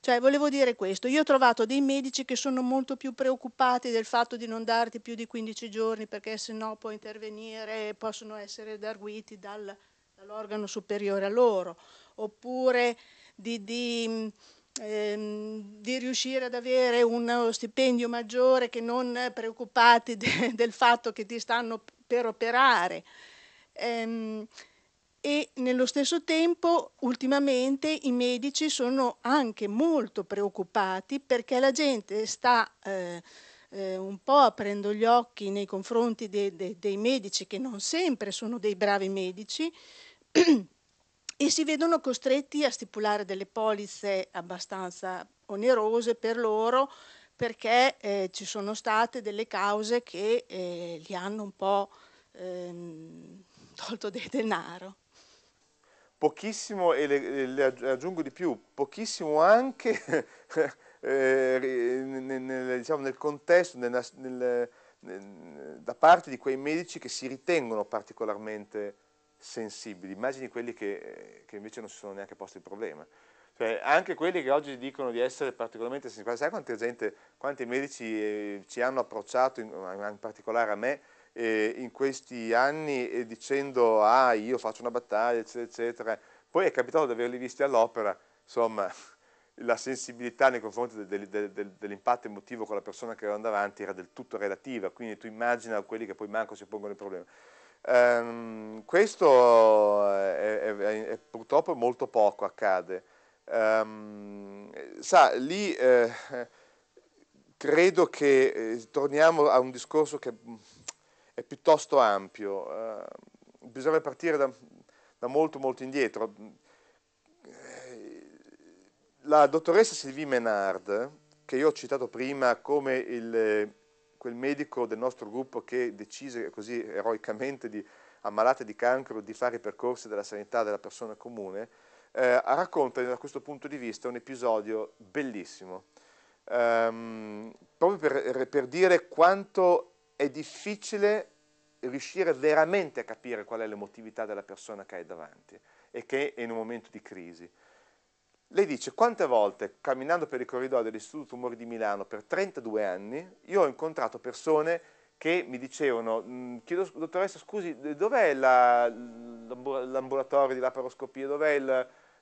Cioè, volevo dire questo, io ho trovato dei medici che sono molto più preoccupati del fatto di non darti più di 15 giorni perché se no può intervenire, possono essere darguiti dal, dall'organo superiore a loro, oppure di, di ehm, di riuscire ad avere uno eh, stipendio maggiore che non preoccupati de, [laughs] del fatto che ti stanno per operare. Ehm, e nello stesso tempo ultimamente i medici sono anche molto preoccupati perché la gente sta eh, eh, un po' aprendo gli occhi nei confronti de, de, dei medici che non sempre sono dei bravi medici [clears throat] e si vedono costretti a stipulare delle polizze abbastanza onerose per loro perché eh, ci sono state delle cause che eh, li hanno un po' ehm, [laughs] tolto del denaro. Pochissimo, e le, le, aggiungo di più, pochissimo anche [laughs] eh, nel, nel, diciamo, nel, contesto, nel, da parte di quei medici che si ritengono particolarmente sensibili, immagini quelli che, eh, che invece non si sono neanche posti il problema. Cioè, anche quelli che oggi dicono di essere particolarmente sensibili, sai quanta gente, quanti medici eh, ci hanno approcciato, in, in particolare a me, eh, in questi anni eh, dicendo ah io faccio una battaglia, eccetera, eccetera. Poi è capitato di averli visti all'opera, insomma, [laughs] la sensibilità nei confronti del, del, del, dell'impatto emotivo con la persona che avevano davanti era del tutto relativa, quindi tu immagina quelli che poi manco si pongono il problema. Um, questo è, è, è purtroppo molto poco accade. Um, sa, lì eh, credo che eh, torniamo a un discorso che mm, è piuttosto ampio. Uh, bisogna partire da, da, molto molto indietro. La dottoressa Sylvie Menard, che io ho citato prima come il quel medico del nostro gruppo che decise così eroicamente di ammalate di cancro di fare i percorsi della sanità della persona comune, eh, racconta da questo punto di vista un episodio bellissimo, ehm, proprio per, per dire quanto è difficile riuscire veramente a capire qual è l'emotività della persona che hai davanti e che è in un momento di crisi. Lei dice, quante volte camminando per i corridoi dell'Istituto Tumori di Milano per 32 anni, io ho incontrato persone che mi dicevano, mm, chiedo dottoressa scusi, dov'è l'ambulatorio di laparoscopia, dov'è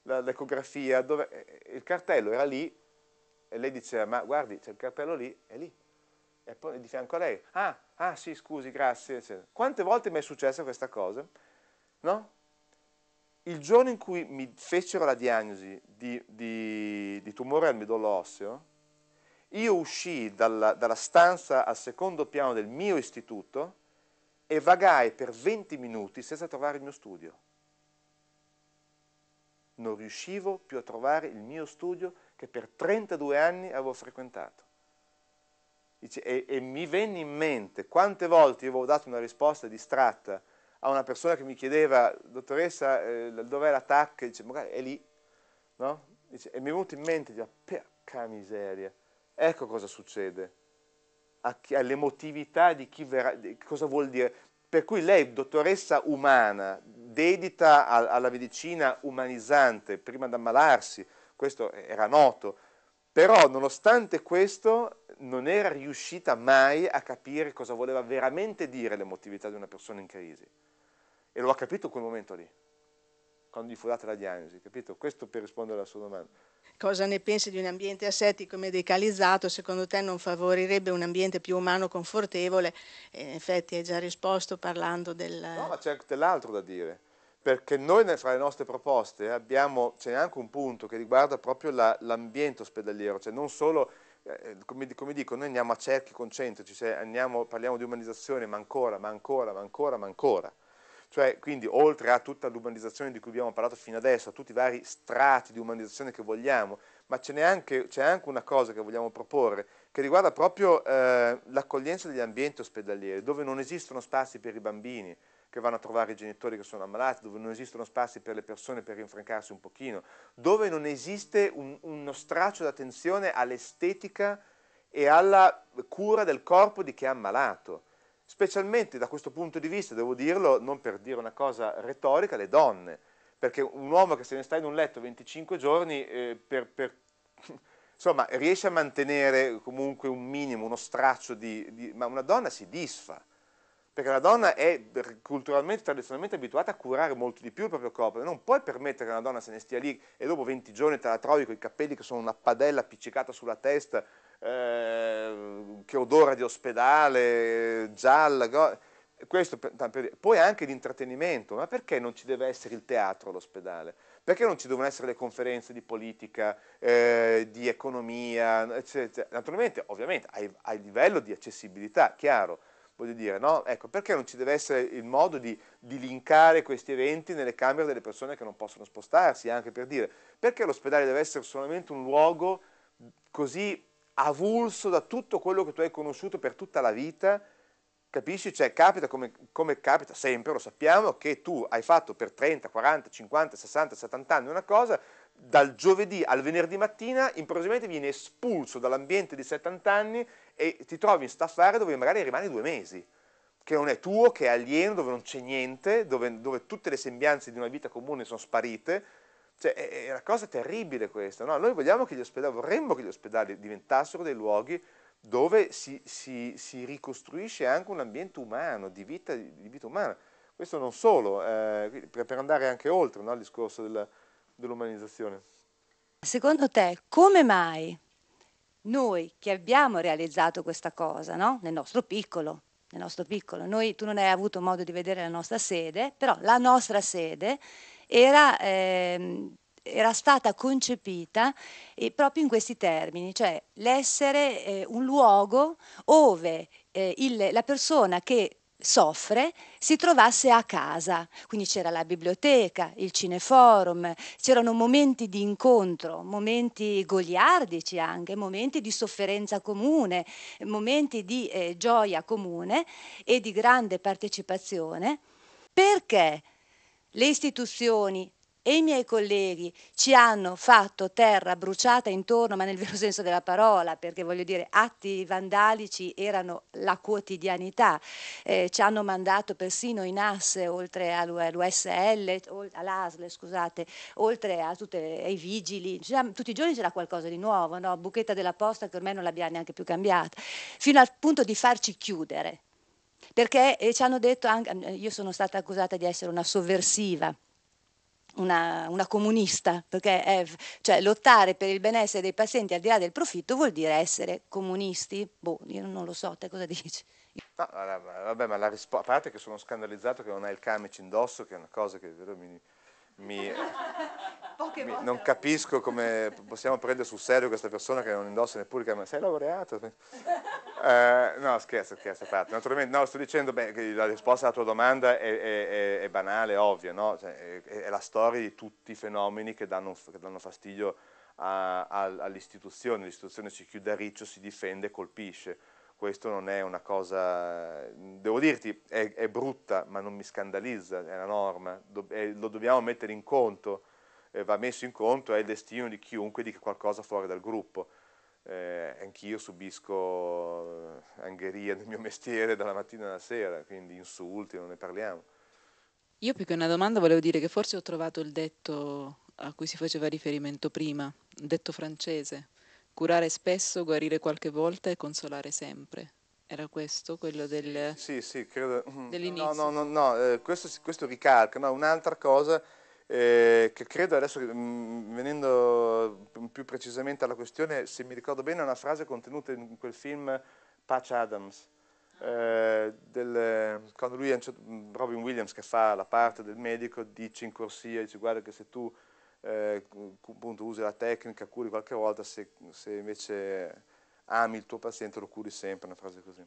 l'ecografia, dov il cartello era lì e lei diceva, ma guardi c'è il cartello lì, è lì, e poi di fianco a lei, ah, ah sì scusi, grazie, eccetera. Quante volte mi è successa questa cosa? No? il giorno in cui mi fecero la diagnosi di, di, di tumore al midollo osseo, io uscii dalla, dalla, stanza al secondo piano del mio istituto e vagai per 20 minuti senza trovare il mio studio. Non riuscivo più a trovare il mio studio che per 32 anni avevo frequentato. e, e mi venne in mente quante volte io avevo dato una risposta distratta a una persona che mi chiedeva, dottoressa, eh, dov'è l'attacco? Dice, magari è lì, no? Dice, e mi è venuto in mente, dice, perca miseria, ecco cosa succede, all'emotività di chi verrà, di, cosa vuol dire? Per cui lei, dottoressa umana, dedita a, alla medicina umanizzante, prima di ammalarsi, questo era noto, però nonostante questo non era riuscita mai a capire cosa voleva veramente dire l'emotività di una persona in crisi. E lo ha capito quel momento lì, quando gli fu data la diagnosi, capito? Questo per rispondere alla sua domanda. Cosa ne pensi di un ambiente ascetico e medicalizzato? Secondo te non favorirebbe un ambiente più umano, confortevole? E in effetti hai già risposto parlando del... No, ma c'è dell'altro da dire, perché noi fra le nostre proposte abbiamo, c'è anche un punto che riguarda proprio l'ambiente ospedaliero, cioè non solo, eh, come, come, dico, noi andiamo a cerchi concentrici, cioè andiamo, parliamo di umanizzazione, ma ancora, ma ancora, ma ancora, ma ancora. Cioè, quindi, oltre a tutta l'umanizzazione di cui abbiamo parlato fino adesso, a tutti i vari strati di umanizzazione che vogliamo, ma c'è anche, anche, una cosa che vogliamo proporre, che riguarda proprio eh, l'accoglienza degli ambienti ospedalieri, dove non esistono spazi per i bambini che vanno a trovare i genitori che sono ammalati, dove non esistono spazi per le persone per rinfrancarsi un pochino, dove non esiste un, uno straccio d'attenzione all'estetica e alla cura del corpo di chi è ammalato Specialmente da questo punto di vista, devo dirlo, non per dire una cosa retorica, le donne, perché un uomo che se ne sta in un letto 25 giorni eh, per, per, [laughs] insomma, riesce a mantenere comunque un minimo, uno straccio di, di, ma una donna si disfa, perché la donna è culturalmente, tradizionalmente abituata a curare molto di più il proprio corpo, non puoi permettere che una donna se ne stia lì e dopo 20 giorni te la trovi con i capelli che sono una padella appiccicata sulla testa, Ehm, che odora di ospedale, gialla, go... questo per, per... poi anche l'intrattenimento, ma perché non ci deve essere il teatro all'ospedale? Perché non ci devono essere le conferenze di politica, eh, di economia, eccetera? Naturalmente, ovviamente, a livello di accessibilità, chiaro, voglio dire, no? Ecco, perché non ci deve essere il modo di, di, linkare questi eventi nelle camere delle persone che non possono spostarsi, anche per dire, perché l'ospedale deve essere solamente un luogo così avulso da tutto quello che tu hai conosciuto per tutta la vita, capisci? Cioè capita come, come, capita sempre, lo sappiamo, che tu hai fatto per 30, 40, 50, 60, 70 anni una cosa, dal giovedì al venerdì mattina improvvisamente vieni espulso dall'ambiente di 70 anni e ti trovi in staffare dove magari rimani due mesi, che non è tuo, che è alieno, dove non c'è niente, dove, dove tutte le sembianze di una vita comune sono sparite, cioè, è una cosa terribile questa, no? Noi vogliamo che gli ospedali, vorremmo che gli ospedali diventassero dei luoghi dove si, si, si ricostruisce anche un ambiente umano, di vita, di vita umana. Questo non solo, eh, per andare anche oltre no, al discorso della, dell'umanizzazione. Secondo te, come mai noi che abbiamo realizzato questa cosa, no? nel nostro piccolo, nel nostro piccolo. Noi, tu non hai avuto modo di vedere la nostra sede, però la nostra sede era, ehm, era stata concepita eh, proprio in questi termini, cioè l'essere eh, un luogo dove eh, il, la persona che soffre si trovasse a casa. Quindi c'era la biblioteca, il cineforum, c'erano momenti di incontro, momenti goliardici anche, momenti di sofferenza comune, momenti di eh, gioia comune e di grande partecipazione. Perché? le istituzioni e i miei colleghi ci hanno fatto terra bruciata intorno, ma nel vero [laughs] senso della parola, perché voglio dire, atti vandalici erano la quotidianità, eh, ci hanno mandato persino in asse, oltre all'USL, all'ASL, scusate, oltre a tutte, ai vigili, cioè, tutti i giorni c'era qualcosa di nuovo, no? buchetta della posta che ormai non l'abbiamo neanche più cambiata, fino al punto di farci chiudere perché eh, ci hanno detto, anche, mm, eh, io sono stata accusata di essere una sovversiva. Una, una comunista, perché è, eh, cioè, lottare per il benessere dei pazienti al di là del profitto vuol dire essere comunisti? Boh, io non lo so, te cosa dici? No, vabbè, ma la risposta, a parte che sono scandalizzato che non hai il camice indosso, che è una cosa che vero, mi, mi, [laughs] mi, non capisco come possiamo prendere sul serio questa persona che non indossa neppure che sei laureato? [laughs] Eh, no, scherzo, scherzo, parte. Naturalmente, no, sto dicendo beh, che la risposta alla tua domanda è, è, è banale, ovvia, no? cioè, è, la storia di tutti i fenomeni che danno, che danno fastidio all'istituzione, l'istituzione si chiude a riccio, si difende, colpisce questo non è una cosa, devo dirti, è, è brutta, ma non mi scandalizza, è la norma, do, è, eh, lo dobbiamo mettere in conto, eh, va messo in conto, è il destino di chiunque dica qualcosa fuori dal gruppo. Eh, anch'io subisco eh, angheria nel mio mestiere dalla mattina alla sera, quindi insulti, non ne parliamo. Io più che una domanda volevo dire che forse ho trovato il detto a cui si faceva riferimento prima, detto francese, curare spesso, guarire qualche volta e consolare sempre. Era questo quello del, sì, sì, credo. Mm, dell'inizio? No, no, no, no. Eh, questo, questo, ricalca. No, un'altra cosa eh, che credo adesso, mh, mm, venendo più precisamente alla questione, se mi ricordo bene, è una frase contenuta in quel film Patch Adams. Eh, del, quando lui, certo, mm, Robin Williams, che fa la parte del medico, dice in corsia, dice guarda che se tu eh, appunto, usi la tecnica, curi qualche volta, se, se, invece ami il tuo paziente lo curi sempre, una frase così.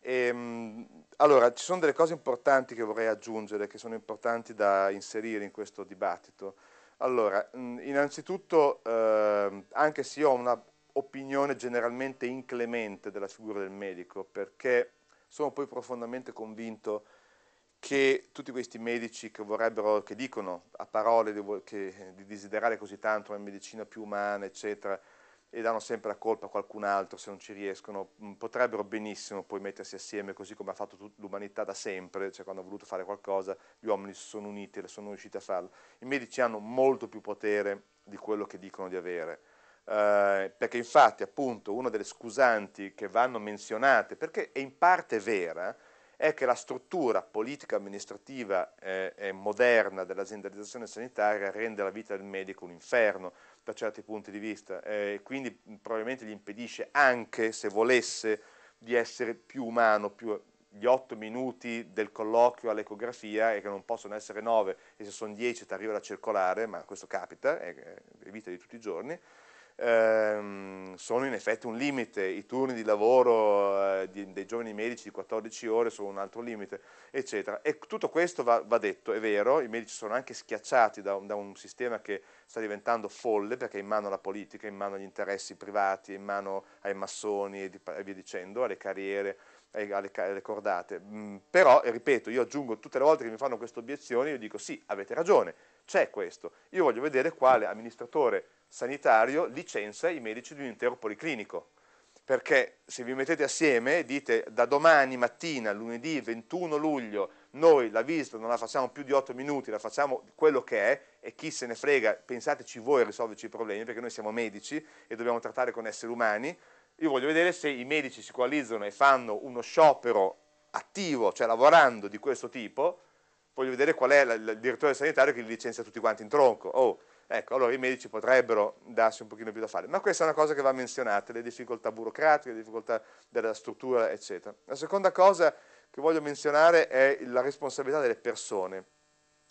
E, ehm, allora, ci sono delle cose importanti che vorrei aggiungere, che sono importanti da inserire in questo dibattito. Allora, innanzitutto, eh, anche se io ho un'opinione generalmente inclemente della figura del medico, perché sono poi profondamente convinto che tutti questi medici che vorrebbero, che dicono a parole di, che, eh, di desiderare così tanto una medicina più umana, eccetera, e danno sempre la colpa a qualcun altro se non ci riescono, mm, potrebbero benissimo poi mettersi assieme così come ha fatto l'umanità da sempre, cioè quando ha voluto fare qualcosa gli uomini si sono uniti e sono riusciti a farlo. I medici hanno molto più potere di quello che dicono di avere, eh, perché infatti appunto una delle scusanti che vanno menzionate, perché è in parte vera, è che la struttura politica amministrativa eh, moderna dell'aziendalizzazione sanitaria rende la vita del medico un inferno da certi punti di vista e eh, quindi probabilmente gli impedisce anche se volesse di essere più umano, più gli otto minuti del colloquio all'ecografia e che non possono essere nove e se sono dieci ti arriva la circolare, ma questo capita, è, è vita di tutti i giorni, ehm, sono in effetti un limite, i turni di lavoro eh, di, dei giovani medici di 14 ore sono un altro limite, eccetera. E tutto questo va, va detto, è vero, i medici sono anche schiacciati da un, da un, sistema che sta diventando folle perché è in mano alla politica, è in mano agli interessi privati, è in mano ai massoni e, di, e via dicendo, alle carriere eh, alle, alle cordate. Mm, però, ripeto, io aggiungo tutte le volte che mi fanno queste obiezioni, io dico sì, avete ragione, c'è questo. Io voglio vedere quale amministratore sanitario licenzia i medici di un intero policlinico. Perché se vi mettete assieme e dite da domani mattina, lunedì 21 luglio, noi la visita non la facciamo più di 8 minuti, la facciamo quello che è e chi se ne frega, pensateci voi a risolverci i problemi perché noi siamo medici e dobbiamo trattare con esseri umani, io voglio vedere se i medici si coalizzano e fanno uno sciopero attivo, cioè lavorando di questo tipo, voglio vedere qual è il direttore sanitario che li licenzia tutti quanti in tronco. Oh, ecco, allora i medici potrebbero darsi un pochino più da fare. Ma questa è una cosa che va menzionata, le difficoltà burocratiche, le difficoltà della struttura, eccetera. La seconda cosa che voglio menzionare è la responsabilità delle persone,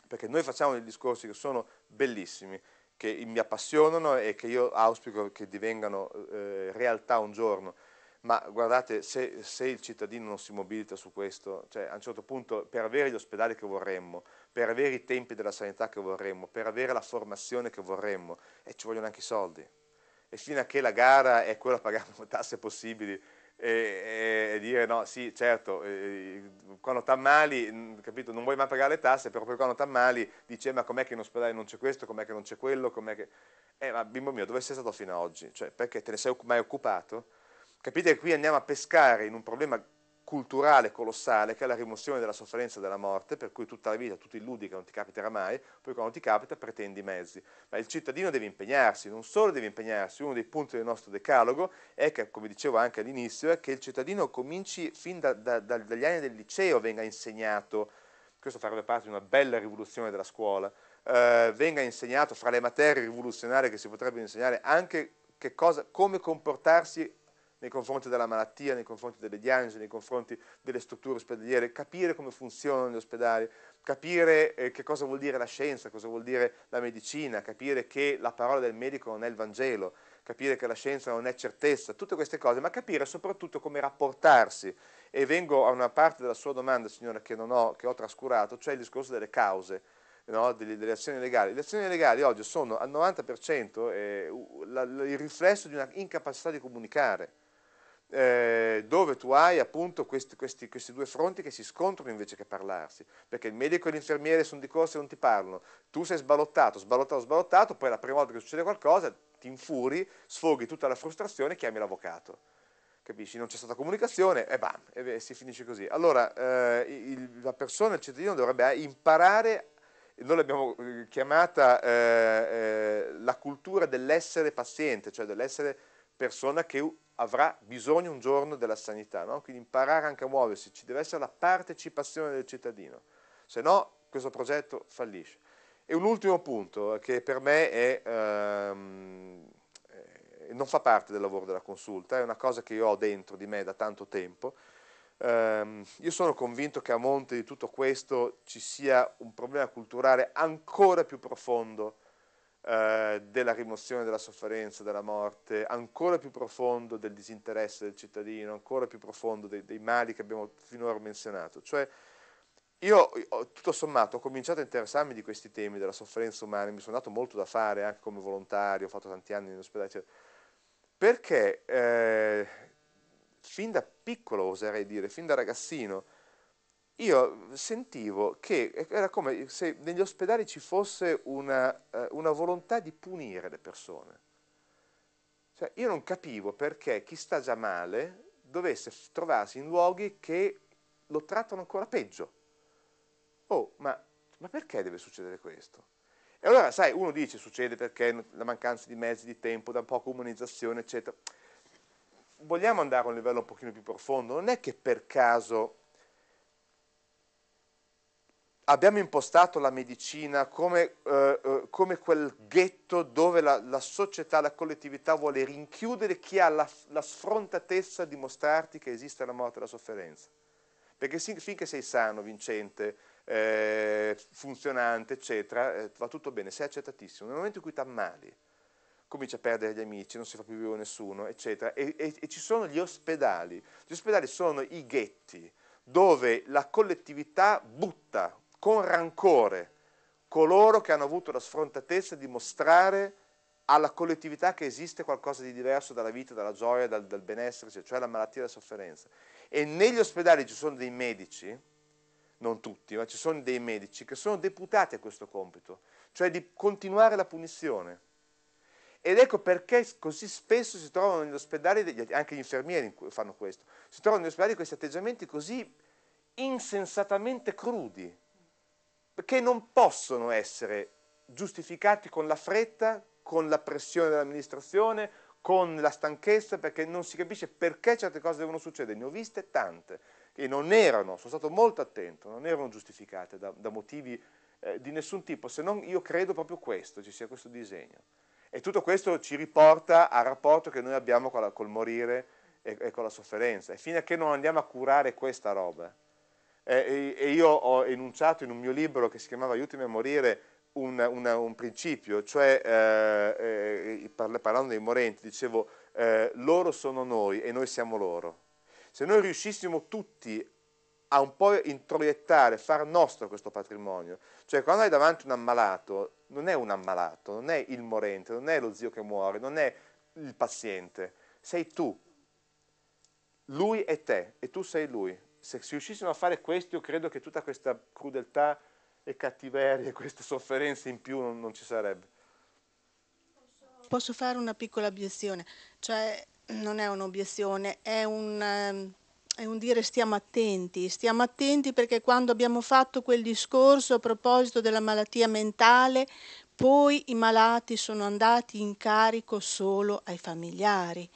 perché noi facciamo dei discorsi che sono bellissimi, che mi appassionano e che io auspico che divengano eh, realtà un giorno. Ma guardate, se, se, il cittadino non si mobilita su questo, cioè a un certo punto per avere gli ospedali che vorremmo, per avere i tempi della sanità che vorremmo, per avere la formazione che vorremmo, e eh, ci vogliono anche i soldi. E fino a che la gara è quella a pagare [laughs] le tasse possibili, e, e, dire no, sì, certo, eh, quando ammali, capito, non vuoi mai pagare le tasse, però poi quando ti ammali dice ma com'è che in ospedale non c'è questo, com'è che non c'è quello, com'è che... Eh, ma bimbo mio, dove sei stato fino ad oggi? Cioè, perché te ne sei mai occupato? Capite che qui andiamo a pescare in un problema culturale colossale che è la rimozione della sofferenza e della morte, per cui tutta la vita tu ti illudi che non ti capiterà mai, poi quando ti capita pretendi mezzi. Ma il cittadino deve impegnarsi, non solo deve impegnarsi, uno dei punti del nostro decalogo è che, come dicevo anche all'inizio, è che il cittadino cominci fin da, da, da, dagli anni del liceo venga insegnato, questo farebbe parte di una bella rivoluzione della scuola, eh, venga insegnato fra le materie rivoluzionarie che si potrebbero insegnare anche cosa, come comportarsi nei confronti della malattia, nei confronti delle diagnosi, nei confronti delle strutture ospedaliere, capire come funzionano gli ospedali, capire eh, che cosa vuol dire la scienza, cosa vuol dire la medicina, capire che la parola del medico non è il Vangelo, capire che la scienza non è certezza, tutte queste cose, ma capire soprattutto come rapportarsi. E vengo a una parte della sua domanda, signora, che, ho, che ho trascurato, cioè il discorso delle cause. No, delle, delle, azioni legali. Le azioni legali oggi sono al 90% eh, la, la, il riflesso di una incapacità di comunicare. Eh, dove tu hai appunto questi, questi, questi, due fronti che si scontrano invece che parlarsi, perché il medico e l'infermiere sono di corsa e non ti parlano, tu sei sballottato, sballottato, sballottato, poi la prima volta che succede qualcosa ti infuri, sfoghi tutta la frustrazione e chiami l'avvocato. Capisci? Non c'è stata comunicazione e bam, e si finisce così. Allora, eh, il, la persona, il cittadino dovrebbe imparare noi l'abbiamo eh, chiamata eh, eh, la cultura dell'essere paziente, cioè dell'essere persona che avrà bisogno un giorno della sanità, no? quindi imparare anche a muoversi, ci deve essere la partecipazione del cittadino, se no questo progetto fallisce. E un ultimo punto eh, che per me è, ehm, eh, non fa parte del lavoro della consulta, è una cosa che io ho dentro di me da tanto tempo, ehm, io sono convinto che a monte di tutto questo ci sia un problema culturale ancora più profondo eh, della rimozione della sofferenza, della morte, ancora più profondo del disinteresse del cittadino, ancora più profondo dei, dei mali che abbiamo finora menzionato. Cioè, io tutto sommato ho cominciato a interessarmi di questi temi della sofferenza umana, mi sono dato molto da fare anche come volontario, ho fatto tanti anni in ospedale, eccetera. perché eh, fin da piccolo oserei dire, fin da ragazzino, io sentivo che era come se negli ospedali ci fosse una, eh, una volontà di punire le persone. Cioè, io non capivo perché chi sta già male dovesse trovarsi in luoghi che lo trattano ancora peggio. Oh, ma, ma perché deve succedere questo? E allora, sai, uno dice succede perché la mancanza di mezzi, di tempo, da poca umanizzazione, eccetera. Vogliamo andare a un livello un pochino più profondo, non è che per caso abbiamo impostato la medicina come, eh, eh, come quel ghetto dove la, la, società, la collettività vuole rinchiudere chi ha la, la, sfrontatezza di mostrarti che esiste la morte e la sofferenza. Perché finché sei sano, vincente, eh, funzionante, eccetera, eh, va tutto bene, sei accettatissimo. Nel momento in cui ti ammali, comincia a perdere gli amici, non si fa più vivo nessuno, eccetera, e, e, e ci sono gli ospedali. Gli ospedali sono i ghetti dove la collettività butta con rancore coloro che hanno avuto la sfrontatezza di mostrare alla collettività che esiste qualcosa di diverso dalla vita, dalla gioia, dal, dal benessere, cioè la malattia e la sofferenza. E negli ospedali ci sono dei medici, non tutti, ma ci sono dei medici che sono deputati a questo compito, cioè di continuare la punizione. Ed ecco perché così spesso si trovano negli ospedali, anche gli infermieri fanno questo, si trovano negli ospedali questi atteggiamenti così insensatamente crudi, che non possono essere giustificati con la fretta, con la pressione dell'amministrazione, con la stanchezza, perché non si capisce perché certe cose devono succedere. Ne ho viste tante e non erano, sono stato molto attento, non erano giustificate da, da motivi eh, di nessun tipo, se non io credo proprio questo, ci sia questo disegno. E tutto questo ci riporta al rapporto che noi abbiamo la, col morire e, e con la sofferenza. E fino a che non andiamo a curare questa roba, eh, e io ho enunciato in un mio libro che si chiamava Aiutami a morire un, un, un principio, cioè eh, eh parlando dei morenti, dicevo eh, loro sono noi e noi siamo loro. Se noi riuscissimo tutti a un po' introiettare, far nostro questo patrimonio, cioè quando hai davanti un ammalato, non è un ammalato, non è il morente, non è lo zio che muore, non è il paziente, sei tu. Lui è te e tu sei lui se riuscissimo a fare questo, io credo che tutta questa crudeltà e cattiveria e queste sofferenze in più non, non ci sarebbe. Posso fare una piccola obiezione, cioè non è un'obiezione, è un, ehm, è un dire stiamo attenti, stiamo attenti perché quando abbiamo fatto quel discorso a proposito della malattia mentale, poi i malati sono andati in carico solo ai familiari.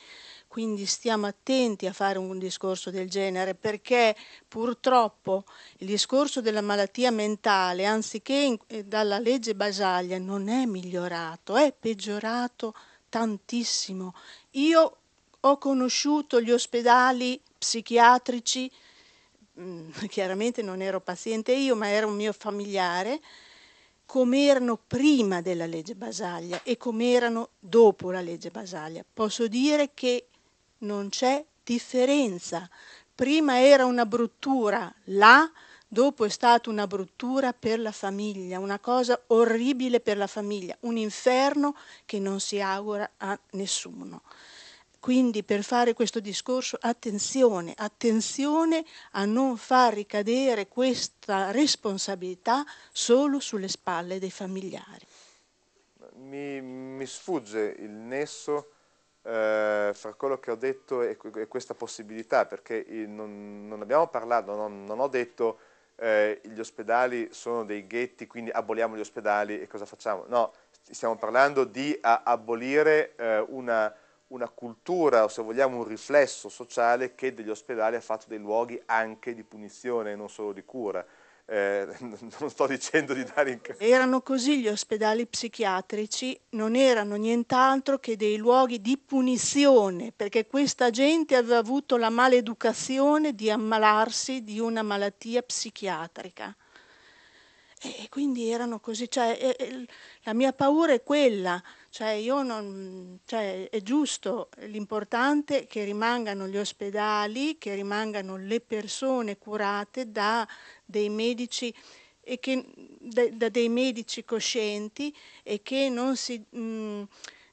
Quindi stiamo attenti a fare un discorso del genere perché purtroppo il discorso della malattia mentale, anziché eh, dalla legge Basaglia, non è migliorato, è peggiorato tantissimo. Io ho conosciuto gli ospedali psichiatrici, mm, [laughs] chiaramente non ero paziente io, ma era un mio familiare, come erano prima della legge Basaglia e come erano dopo la legge Basaglia. Posso dire che non c'è differenza. Prima era una bruttura là, dopo è stata una bruttura per la famiglia, una cosa orribile per la famiglia, un inferno che non si augura a nessuno. Quindi per fare questo discorso attenzione, attenzione a non far ricadere questa responsabilità solo sulle spalle dei familiari. Mi, mi sfugge il nesso eh, fra quello che ho detto e, e questa possibilità, perché non, non abbiamo parlato, non, non ho detto eh, gli ospedali sono dei ghetti, quindi aboliamo gli ospedali e cosa facciamo? No, stiamo parlando di abolire eh, una, una cultura o se vogliamo un riflesso sociale che degli ospedali ha fatto dei luoghi anche di punizione e non solo di cura. Eh, [laughs] non sto dicendo di dare in Erano così gli ospedali psichiatrici, non erano nient'altro che dei luoghi di punizione, perché questa gente aveva avuto la maleducazione di ammalarsi di una malattia psichiatrica. E quindi erano così, cioè, la mia paura è quella, cioè, io non, cioè, è giusto, eh, l'importante è che rimangano gli ospedali, che rimangano le persone curate da dei medici, che, da, da dei medici coscienti e che non si, mh, mm,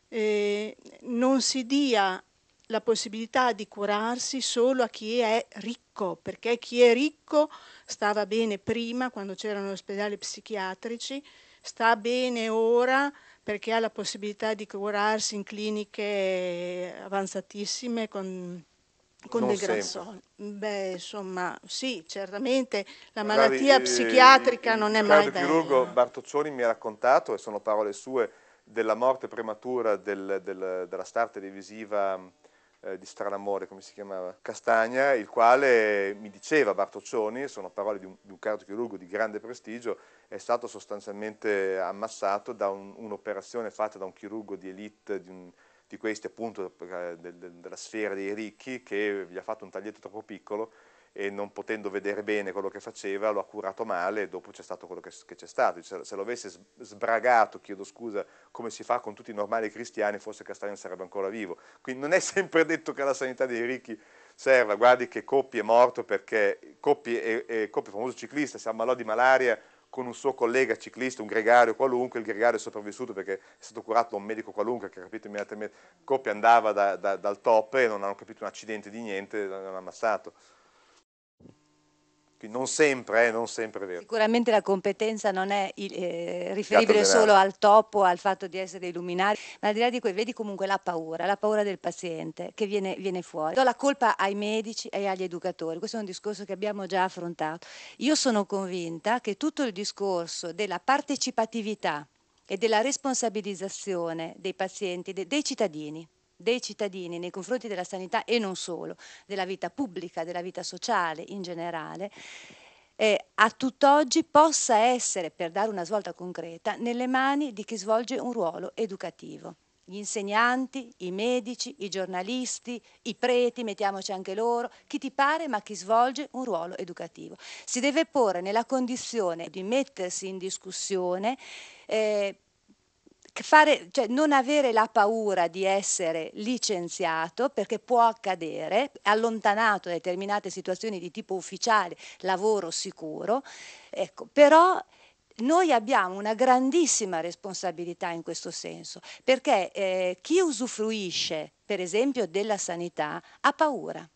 eh, non si dia la possibilità di curarsi solo a chi è ricco, perché chi è ricco stava bene prima quando c'erano gli ospedali psichiatrici, sta bene ora perché ha la possibilità di curarsi in cliniche avanzatissime con, con dei grassoni. Beh, insomma, sì, certamente la eh, malattia Guardi, eh, psichiatrica eh, non è mai bella. Il chirurgo Bartoccioni mi ha raccontato, e sono parole sue, della morte prematura del, del, della star televisiva eh, di Stranamore, come si chiamava, Castagna, il quale mi diceva, Bartoccioni, sono parole di un, di un cardiochirurgo di grande prestigio, è stato sostanzialmente ammassato da un, un'operazione fatta da un chirurgo di elite di, un, di questi appunto de, eh, de, della sfera dei ricchi che gli ha fatto un taglietto troppo piccolo e non potendo vedere bene quello che faceva lo ha curato male e dopo c'è stato quello che, che c'è stato. Se, se, lo avesse sbragato, chiedo scusa, come si fa con tutti i normali cristiani, forse Castagno sarebbe ancora vivo. Quindi non è [laughs] sempre detto che la sanità dei ricchi serva. Guardi che Coppi è morto perché Coppi, è, è Coppi famoso ciclista, si ammalò di malaria con un suo collega ciclista, un gregario qualunque, il gregario è sopravvissuto perché è stato curato da un medico qualunque che ha capito immediatamente, coppia andava da, da, dal top e non hanno capito un accidente di niente, l'hanno ammassato. Quindi non sempre, eh, non sempre è vero. Sicuramente la competenza non è eh, riferibile solo al topo, al fatto di essere illuminati, ma al di là di quello vedi comunque la paura, la paura del paziente che viene, viene, fuori. Do la colpa ai medici e agli educatori, questo è un discorso che abbiamo già affrontato. Io sono convinta che tutto il discorso della partecipatività e della responsabilizzazione dei pazienti, de, dei cittadini, dei cittadini nei confronti della sanità e non solo, della vita pubblica, della vita sociale in generale, eh, a tutt'oggi possa essere, per dare una svolta concreta, nelle mani di chi svolge un ruolo educativo. Gli insegnanti, i medici, i giornalisti, i preti, mettiamoci anche loro, chi ti pare ma chi svolge un ruolo educativo. Si deve porre nella condizione di mettersi in discussione eh, fare cioè non avere la paura di essere licenziato, perché può accadere, allontanato da determinate situazioni di tipo ufficiale, lavoro sicuro, ecco, però noi abbiamo una grandissima responsabilità in questo senso, perché eh, chi usufruisce, per esempio, della sanità ha paura.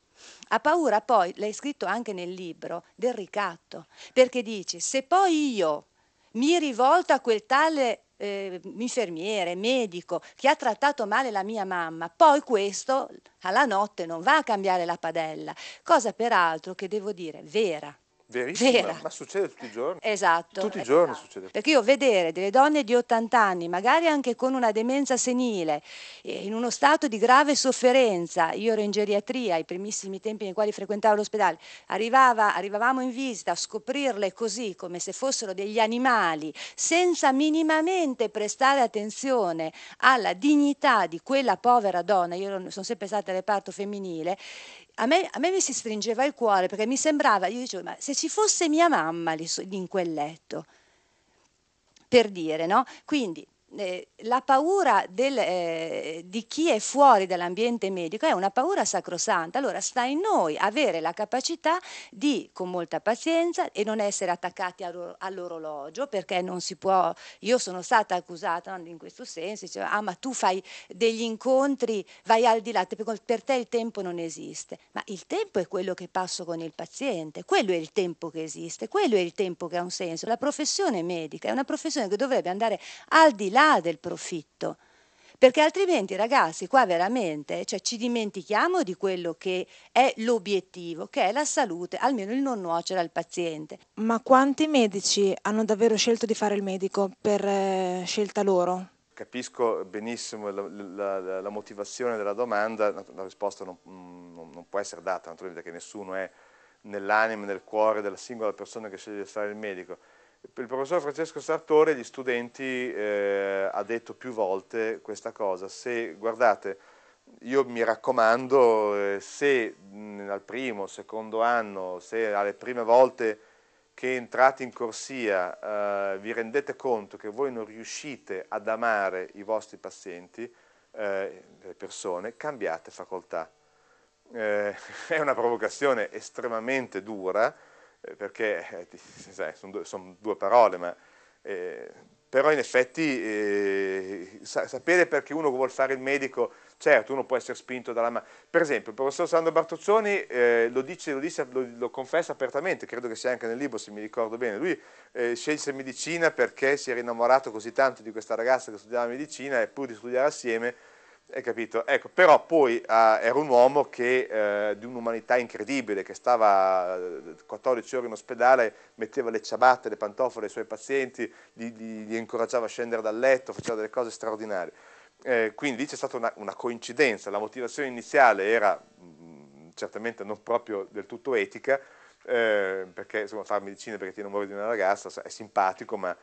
Ha paura poi, l'hai scritto anche nel libro, del ricatto, perché dici, se poi io mi rivolto a quel tale eh, infermiere, medico, che ha trattato male la mia mamma, poi questo alla notte non va a cambiare la padella, cosa peraltro che devo dire vera. Verissima, ma succede tutti i giorni. Esatto. Tutti i giorni esatto. succede. Perché io vedere delle donne di 80 anni, magari anche con una demenza senile, eh, in uno stato di grave sofferenza, io ero in geriatria ai primissimi tempi nei quali frequentavo l'ospedale, arrivava, arrivavamo in visita a scoprirle così, come se fossero degli animali, senza minimamente prestare attenzione alla dignità di quella povera donna, io sono sempre stata al reparto femminile, a me, a me mi si stringeva il cuore perché mi sembrava, io dicevo, ma se ci fosse mia mamma lì, lì in quel letto, per dire, no? Quindi eh, la paura del, eh, di chi è fuori dall'ambiente medico è una paura sacrosanta, allora sta in noi avere la capacità di, con molta pazienza, e non essere attaccati all'orologio, perché non si può, io sono stata accusata in questo senso, diceva, ah ma tu fai degli incontri, vai al di là, per te il tempo non esiste, ma il tempo è quello che passo con il paziente, quello è il tempo che esiste, quello è il tempo che ha un senso, la professione medica è una professione che dovrebbe andare al di là del profitto. Perché altrimenti, ragazzi, qua veramente cioè, ci dimentichiamo di quello che è l'obiettivo, che è la salute, almeno il non nuocere al paziente. Ma quanti medici hanno davvero scelto di fare il medico per eh, scelta loro? Capisco benissimo la, la, la, motivazione della domanda, la risposta non, non, non può essere data, naturalmente, perché nessuno è nell'anima, nel cuore della singola persona che sceglie di fare il medico il professor Francesco Sartore agli studenti eh, ha detto più volte questa cosa, se guardate, io mi raccomando, eh, se al primo, secondo anno, se alle prime volte che entrate in corsia eh, vi rendete conto che voi non riuscite ad amare i vostri pazienti, eh, le persone, cambiate facoltà. Eh, [laughs] è una provocazione estremamente dura, eh, perché eh, sono son due parole, ma, eh, però in effetti eh, sa, sapere perché uno vuole fare il medico, certo uno può essere spinto dalla mano. Per esempio il professor Sandro Bartoccioni eh, lo, dice, lo, dice, lo, lo, confessa apertamente, credo che sia anche nel libro se mi ricordo bene, lui eh, scelse medicina perché si era innamorato così tanto di questa ragazza che studiava medicina e pur di studiare assieme hai capito? Ecco, però poi ah, era un uomo che, eh, di un'umanità incredibile, che stava 14 eh, ore in ospedale, metteva le ciabatte, le pantofole ai suoi pazienti, li, li, li incoraggiava a scendere dal letto, faceva delle cose straordinarie. Eh, quindi lì c'è stata una, una, coincidenza, la motivazione iniziale era mh, mm, certamente non proprio del tutto etica, eh, perché insomma, fare medicina perché ti innamori di una ragazza è simpatico, ma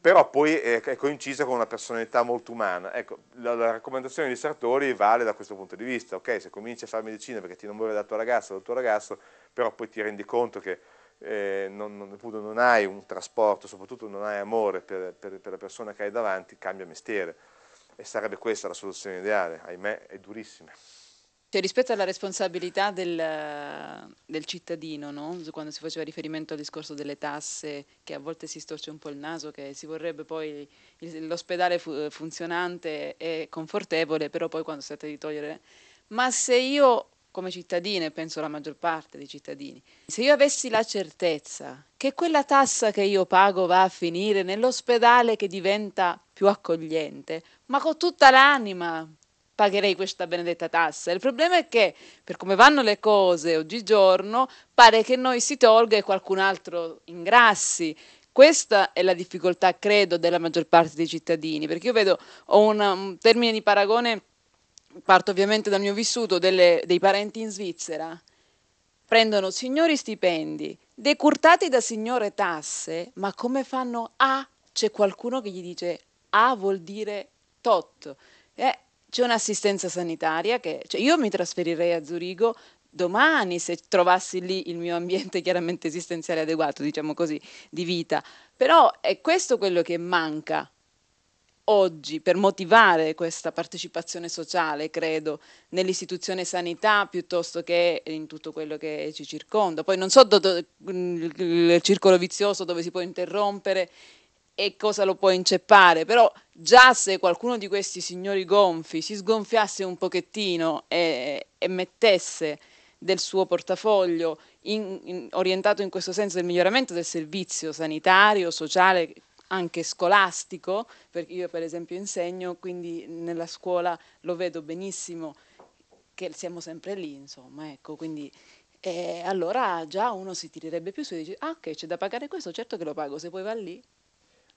però poi è coincisa con una personalità molto umana. Ecco, la, la, raccomandazione di Sartori vale da questo punto di vista, ok? Se cominci a fare medicina perché ti innamori della tua ragazza, dal tuo ragazzo, però poi ti rendi conto che eh, non, non, non, hai un trasporto, soprattutto non hai amore per, per, per, la persona che hai davanti, cambia mestiere. E sarebbe questa la soluzione ideale, ahimè è durissima. Cioè, rispetto alla responsabilità del, del cittadino, no? quando si faceva riferimento al discorso delle tasse, che a volte si storce un po' il naso, che si vorrebbe poi l'ospedale fu- funzionante e confortevole, però poi quando si tratta di togliere... Ma se io, come cittadina, e penso la maggior parte dei cittadini, se io avessi la certezza che quella tassa che io pago va a finire nell'ospedale che diventa più accogliente, ma con tutta l'anima, pagherei questa benedetta tassa. Il problema è che, per come vanno le cose oggigiorno, pare che noi si tolga e qualcun altro ingrassi. Questa è la difficoltà, credo, della maggior parte dei cittadini, perché io vedo, ho una, un termine di paragone, parto ovviamente dal mio vissuto, delle, dei parenti in Svizzera, prendono signori stipendi, decurtati da signore tasse, ma come fanno a? C'è qualcuno che gli dice a vuol dire tot. Eh, c'è un'assistenza sanitaria che cioè io mi trasferirei a Zurigo domani se trovassi lì il mio ambiente [laughs] chiaramente esistenziale adeguato, diciamo così, di vita. Però è questo quello che manca oggi per motivare questa partecipazione sociale, credo, nell'istituzione sanità piuttosto che in tutto quello che ci circonda. Poi non so do, do, il circolo vizioso dove si può interrompere e cosa lo può inceppare, però già se qualcuno di questi signori gonfi si sgonfiasse un pochettino e, e mettesse del suo portafoglio in, in, orientato in questo senso del miglioramento del servizio sanitario, sociale, anche scolastico, perché io per esempio insegno, quindi nella scuola lo vedo benissimo che siamo sempre lì, insomma, ecco, quindi eh, allora già uno si tirerebbe più su e dice, ah ok, c'è da pagare questo, certo che lo pago, se poi va lì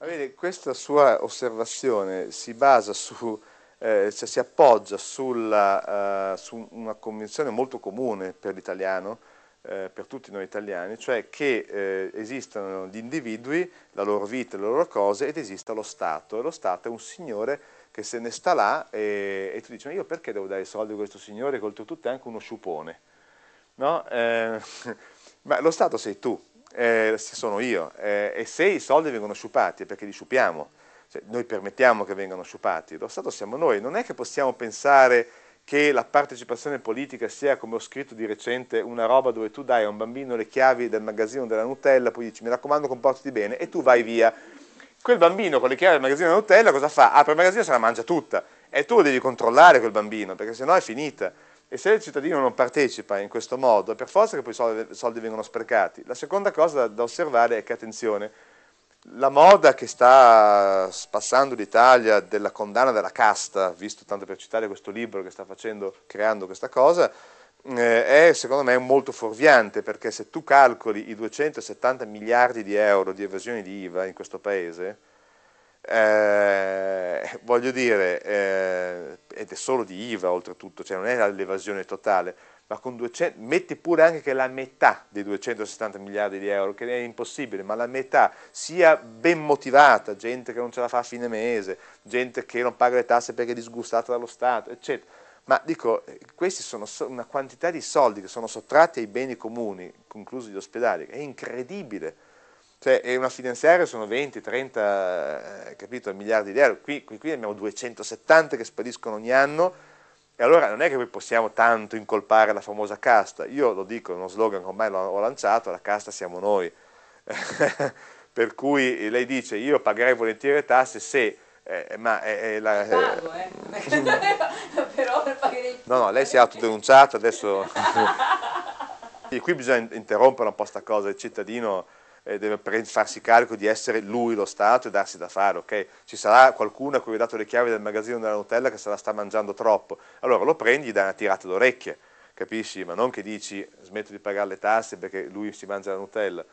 Vede, questa sua osservazione si basa su, eh, cioè si appoggia sulla, uh, su una convinzione molto comune per l'italiano, eh, per tutti noi italiani, cioè che eh, esistano gli individui, la loro vita, le loro cose ed esista lo Stato. E lo Stato è un signore che se ne sta là e, e tu dici ma io perché devo dare i soldi a questo signore che oltretutto è anche uno sciupone? No? Eh, [laughs] ma lo Stato sei tu eh, sono io. Eh, e se i soldi vengono sciupati è perché li sciupiamo, cioè, noi permettiamo che vengano sciupati, lo Stato siamo noi, non è che possiamo pensare che la partecipazione politica sia, come ho scritto di recente, una roba dove tu dai a un bambino le chiavi del magazzino della Nutella, poi dici mi raccomando comportati bene e tu vai via. Quel bambino con le chiavi del magazzino della Nutella cosa fa? Apre il magazzino e se la mangia tutta. E tu devi controllare quel bambino, perché sennò è finita. E se il cittadino non partecipa in questo modo, è per forza che poi i soldi, soldi vengono sprecati. La seconda cosa da, da osservare è che, attenzione, la moda che sta spassando l'Italia della condanna della casta, visto tanto per citare questo libro che sta facendo, creando questa cosa, eh, è secondo me molto fuorviante perché se tu calcoli i 270 miliardi di euro di evasione di IVA in questo paese, eh, [laughs] voglio dire, eh, ed è solo di IVA oltretutto, cioè non è l'evasione totale, ma con 200, metti pure anche che la metà dei 260 miliardi di euro, che è impossibile, ma la metà sia ben motivata, gente che non ce la fa a fine mese, gente che non paga le tasse perché è disgustata dallo Stato, eccetera. Ma dico, eh, questi sono una quantità di soldi che sono sottratti ai beni comuni, conclusi gli ospedali, è incredibile cioè, è una finanziaria sono 20, 30, eh, capito, miliardi di euro, qui, qui, qui abbiamo 270 che spariscono ogni anno, e allora non è che possiamo tanto incolpare la famosa casta, io lo dico, è uno slogan che ormai l'ho lanciato, la casta siamo noi, [laughs] per cui lei dice io pagherei volentieri le tasse se... Eh, ma è, eh, è eh, la, Pago, eh. [laughs] però No, no, lei si è autodenunciata adesso. e [laughs] qui bisogna interrompere un po' questa cosa, il cittadino eh, deve farsi carico di essere lui lo Stato e darsi da fare, ok? Ci sarà qualcuno a cui hai dato le chiavi del magazzino della Nutella che se la sta mangiando troppo, allora lo prendi e dai una tirata d'orecchie, capisci? Ma non che dici smetto di pagare le tasse perché lui si mangia la Nutella.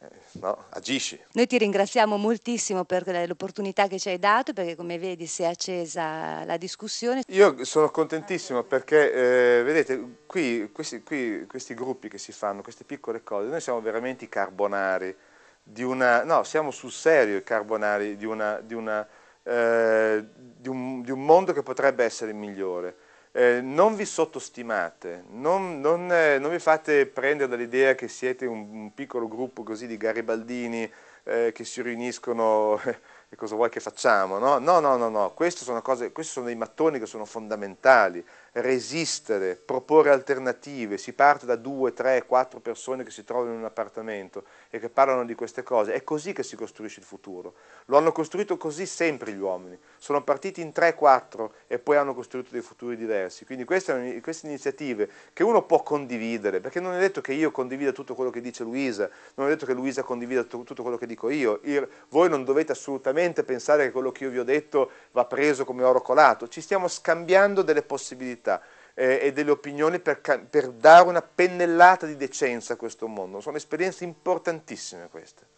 Eh, no, agisci. Noi ti ringraziamo moltissimo per l'opportunità che ci hai dato perché come vedi si è accesa la discussione. Io sono contentissimo perché eh, vedete qui questi, qui questi, gruppi che si fanno, queste piccole cose, noi siamo veramente i carbonari di una, no siamo sul serio i carbonari di, una, di, una, eh, di, un, di un mondo che potrebbe essere migliore eh, non vi sottostimate, non, non, eh, non vi fate prendere dall'idea che siete un, un, piccolo gruppo così di garibaldini eh, che si riuniscono [laughs] e cosa vuoi che facciamo, no? No, no, no, no, sono cose, questi sono dei mattoni che sono fondamentali, resistere, proporre alternative, si parte da due, tre, quattro persone che si trovano in un appartamento e che parlano di queste cose, è così che si costruisce il futuro. Lo hanno costruito così sempre gli uomini, sono partiti in tre, quattro e poi hanno costruito dei futuri diversi. Quindi queste, queste iniziative che uno può condividere, perché non è detto che io condivida tutto quello che dice Luisa, non è detto che Luisa condivida tutto quello che dico io, io voi non dovete assolutamente pensare che quello che io vi ho detto va preso come oro colato, ci stiamo scambiando delle possibilità vita eh, e delle opinioni per, per dare una pennellata di decenza a questo mondo. Sono esperienze importantissime queste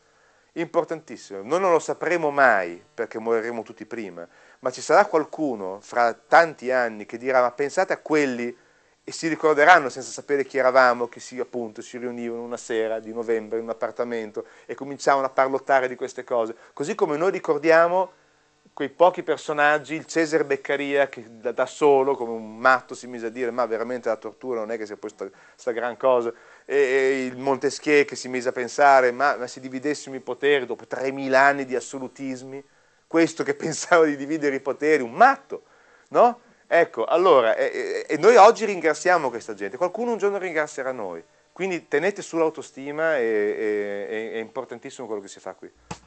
importantissime. Noi non lo sapremo mai perché moriremo tutti prima, ma ci sarà qualcuno fra tanti anni che dirà ma pensate a quelli e si ricorderanno senza sapere chi eravamo, che si, appunto, si riunivano una sera di novembre in un appartamento e cominciavano a parlottare di queste cose, così come noi ricordiamo quei pochi personaggi, il Cesare Beccaria che da, da, solo, come un matto, si mise a dire ma veramente la tortura non è che sia questa sta, gran cosa, e, e, il Montesquieu che si mise a pensare ma, ma se dividessimo i poteri dopo 3.000 anni di assolutismi, questo che [laughs] pensava di dividere i poteri, un matto, no? Ecco, allora, e, e noi oggi ringraziamo questa gente, qualcuno un giorno ringrazierà noi, quindi tenete sull'autostima e, è importantissimo quello che si fa qui.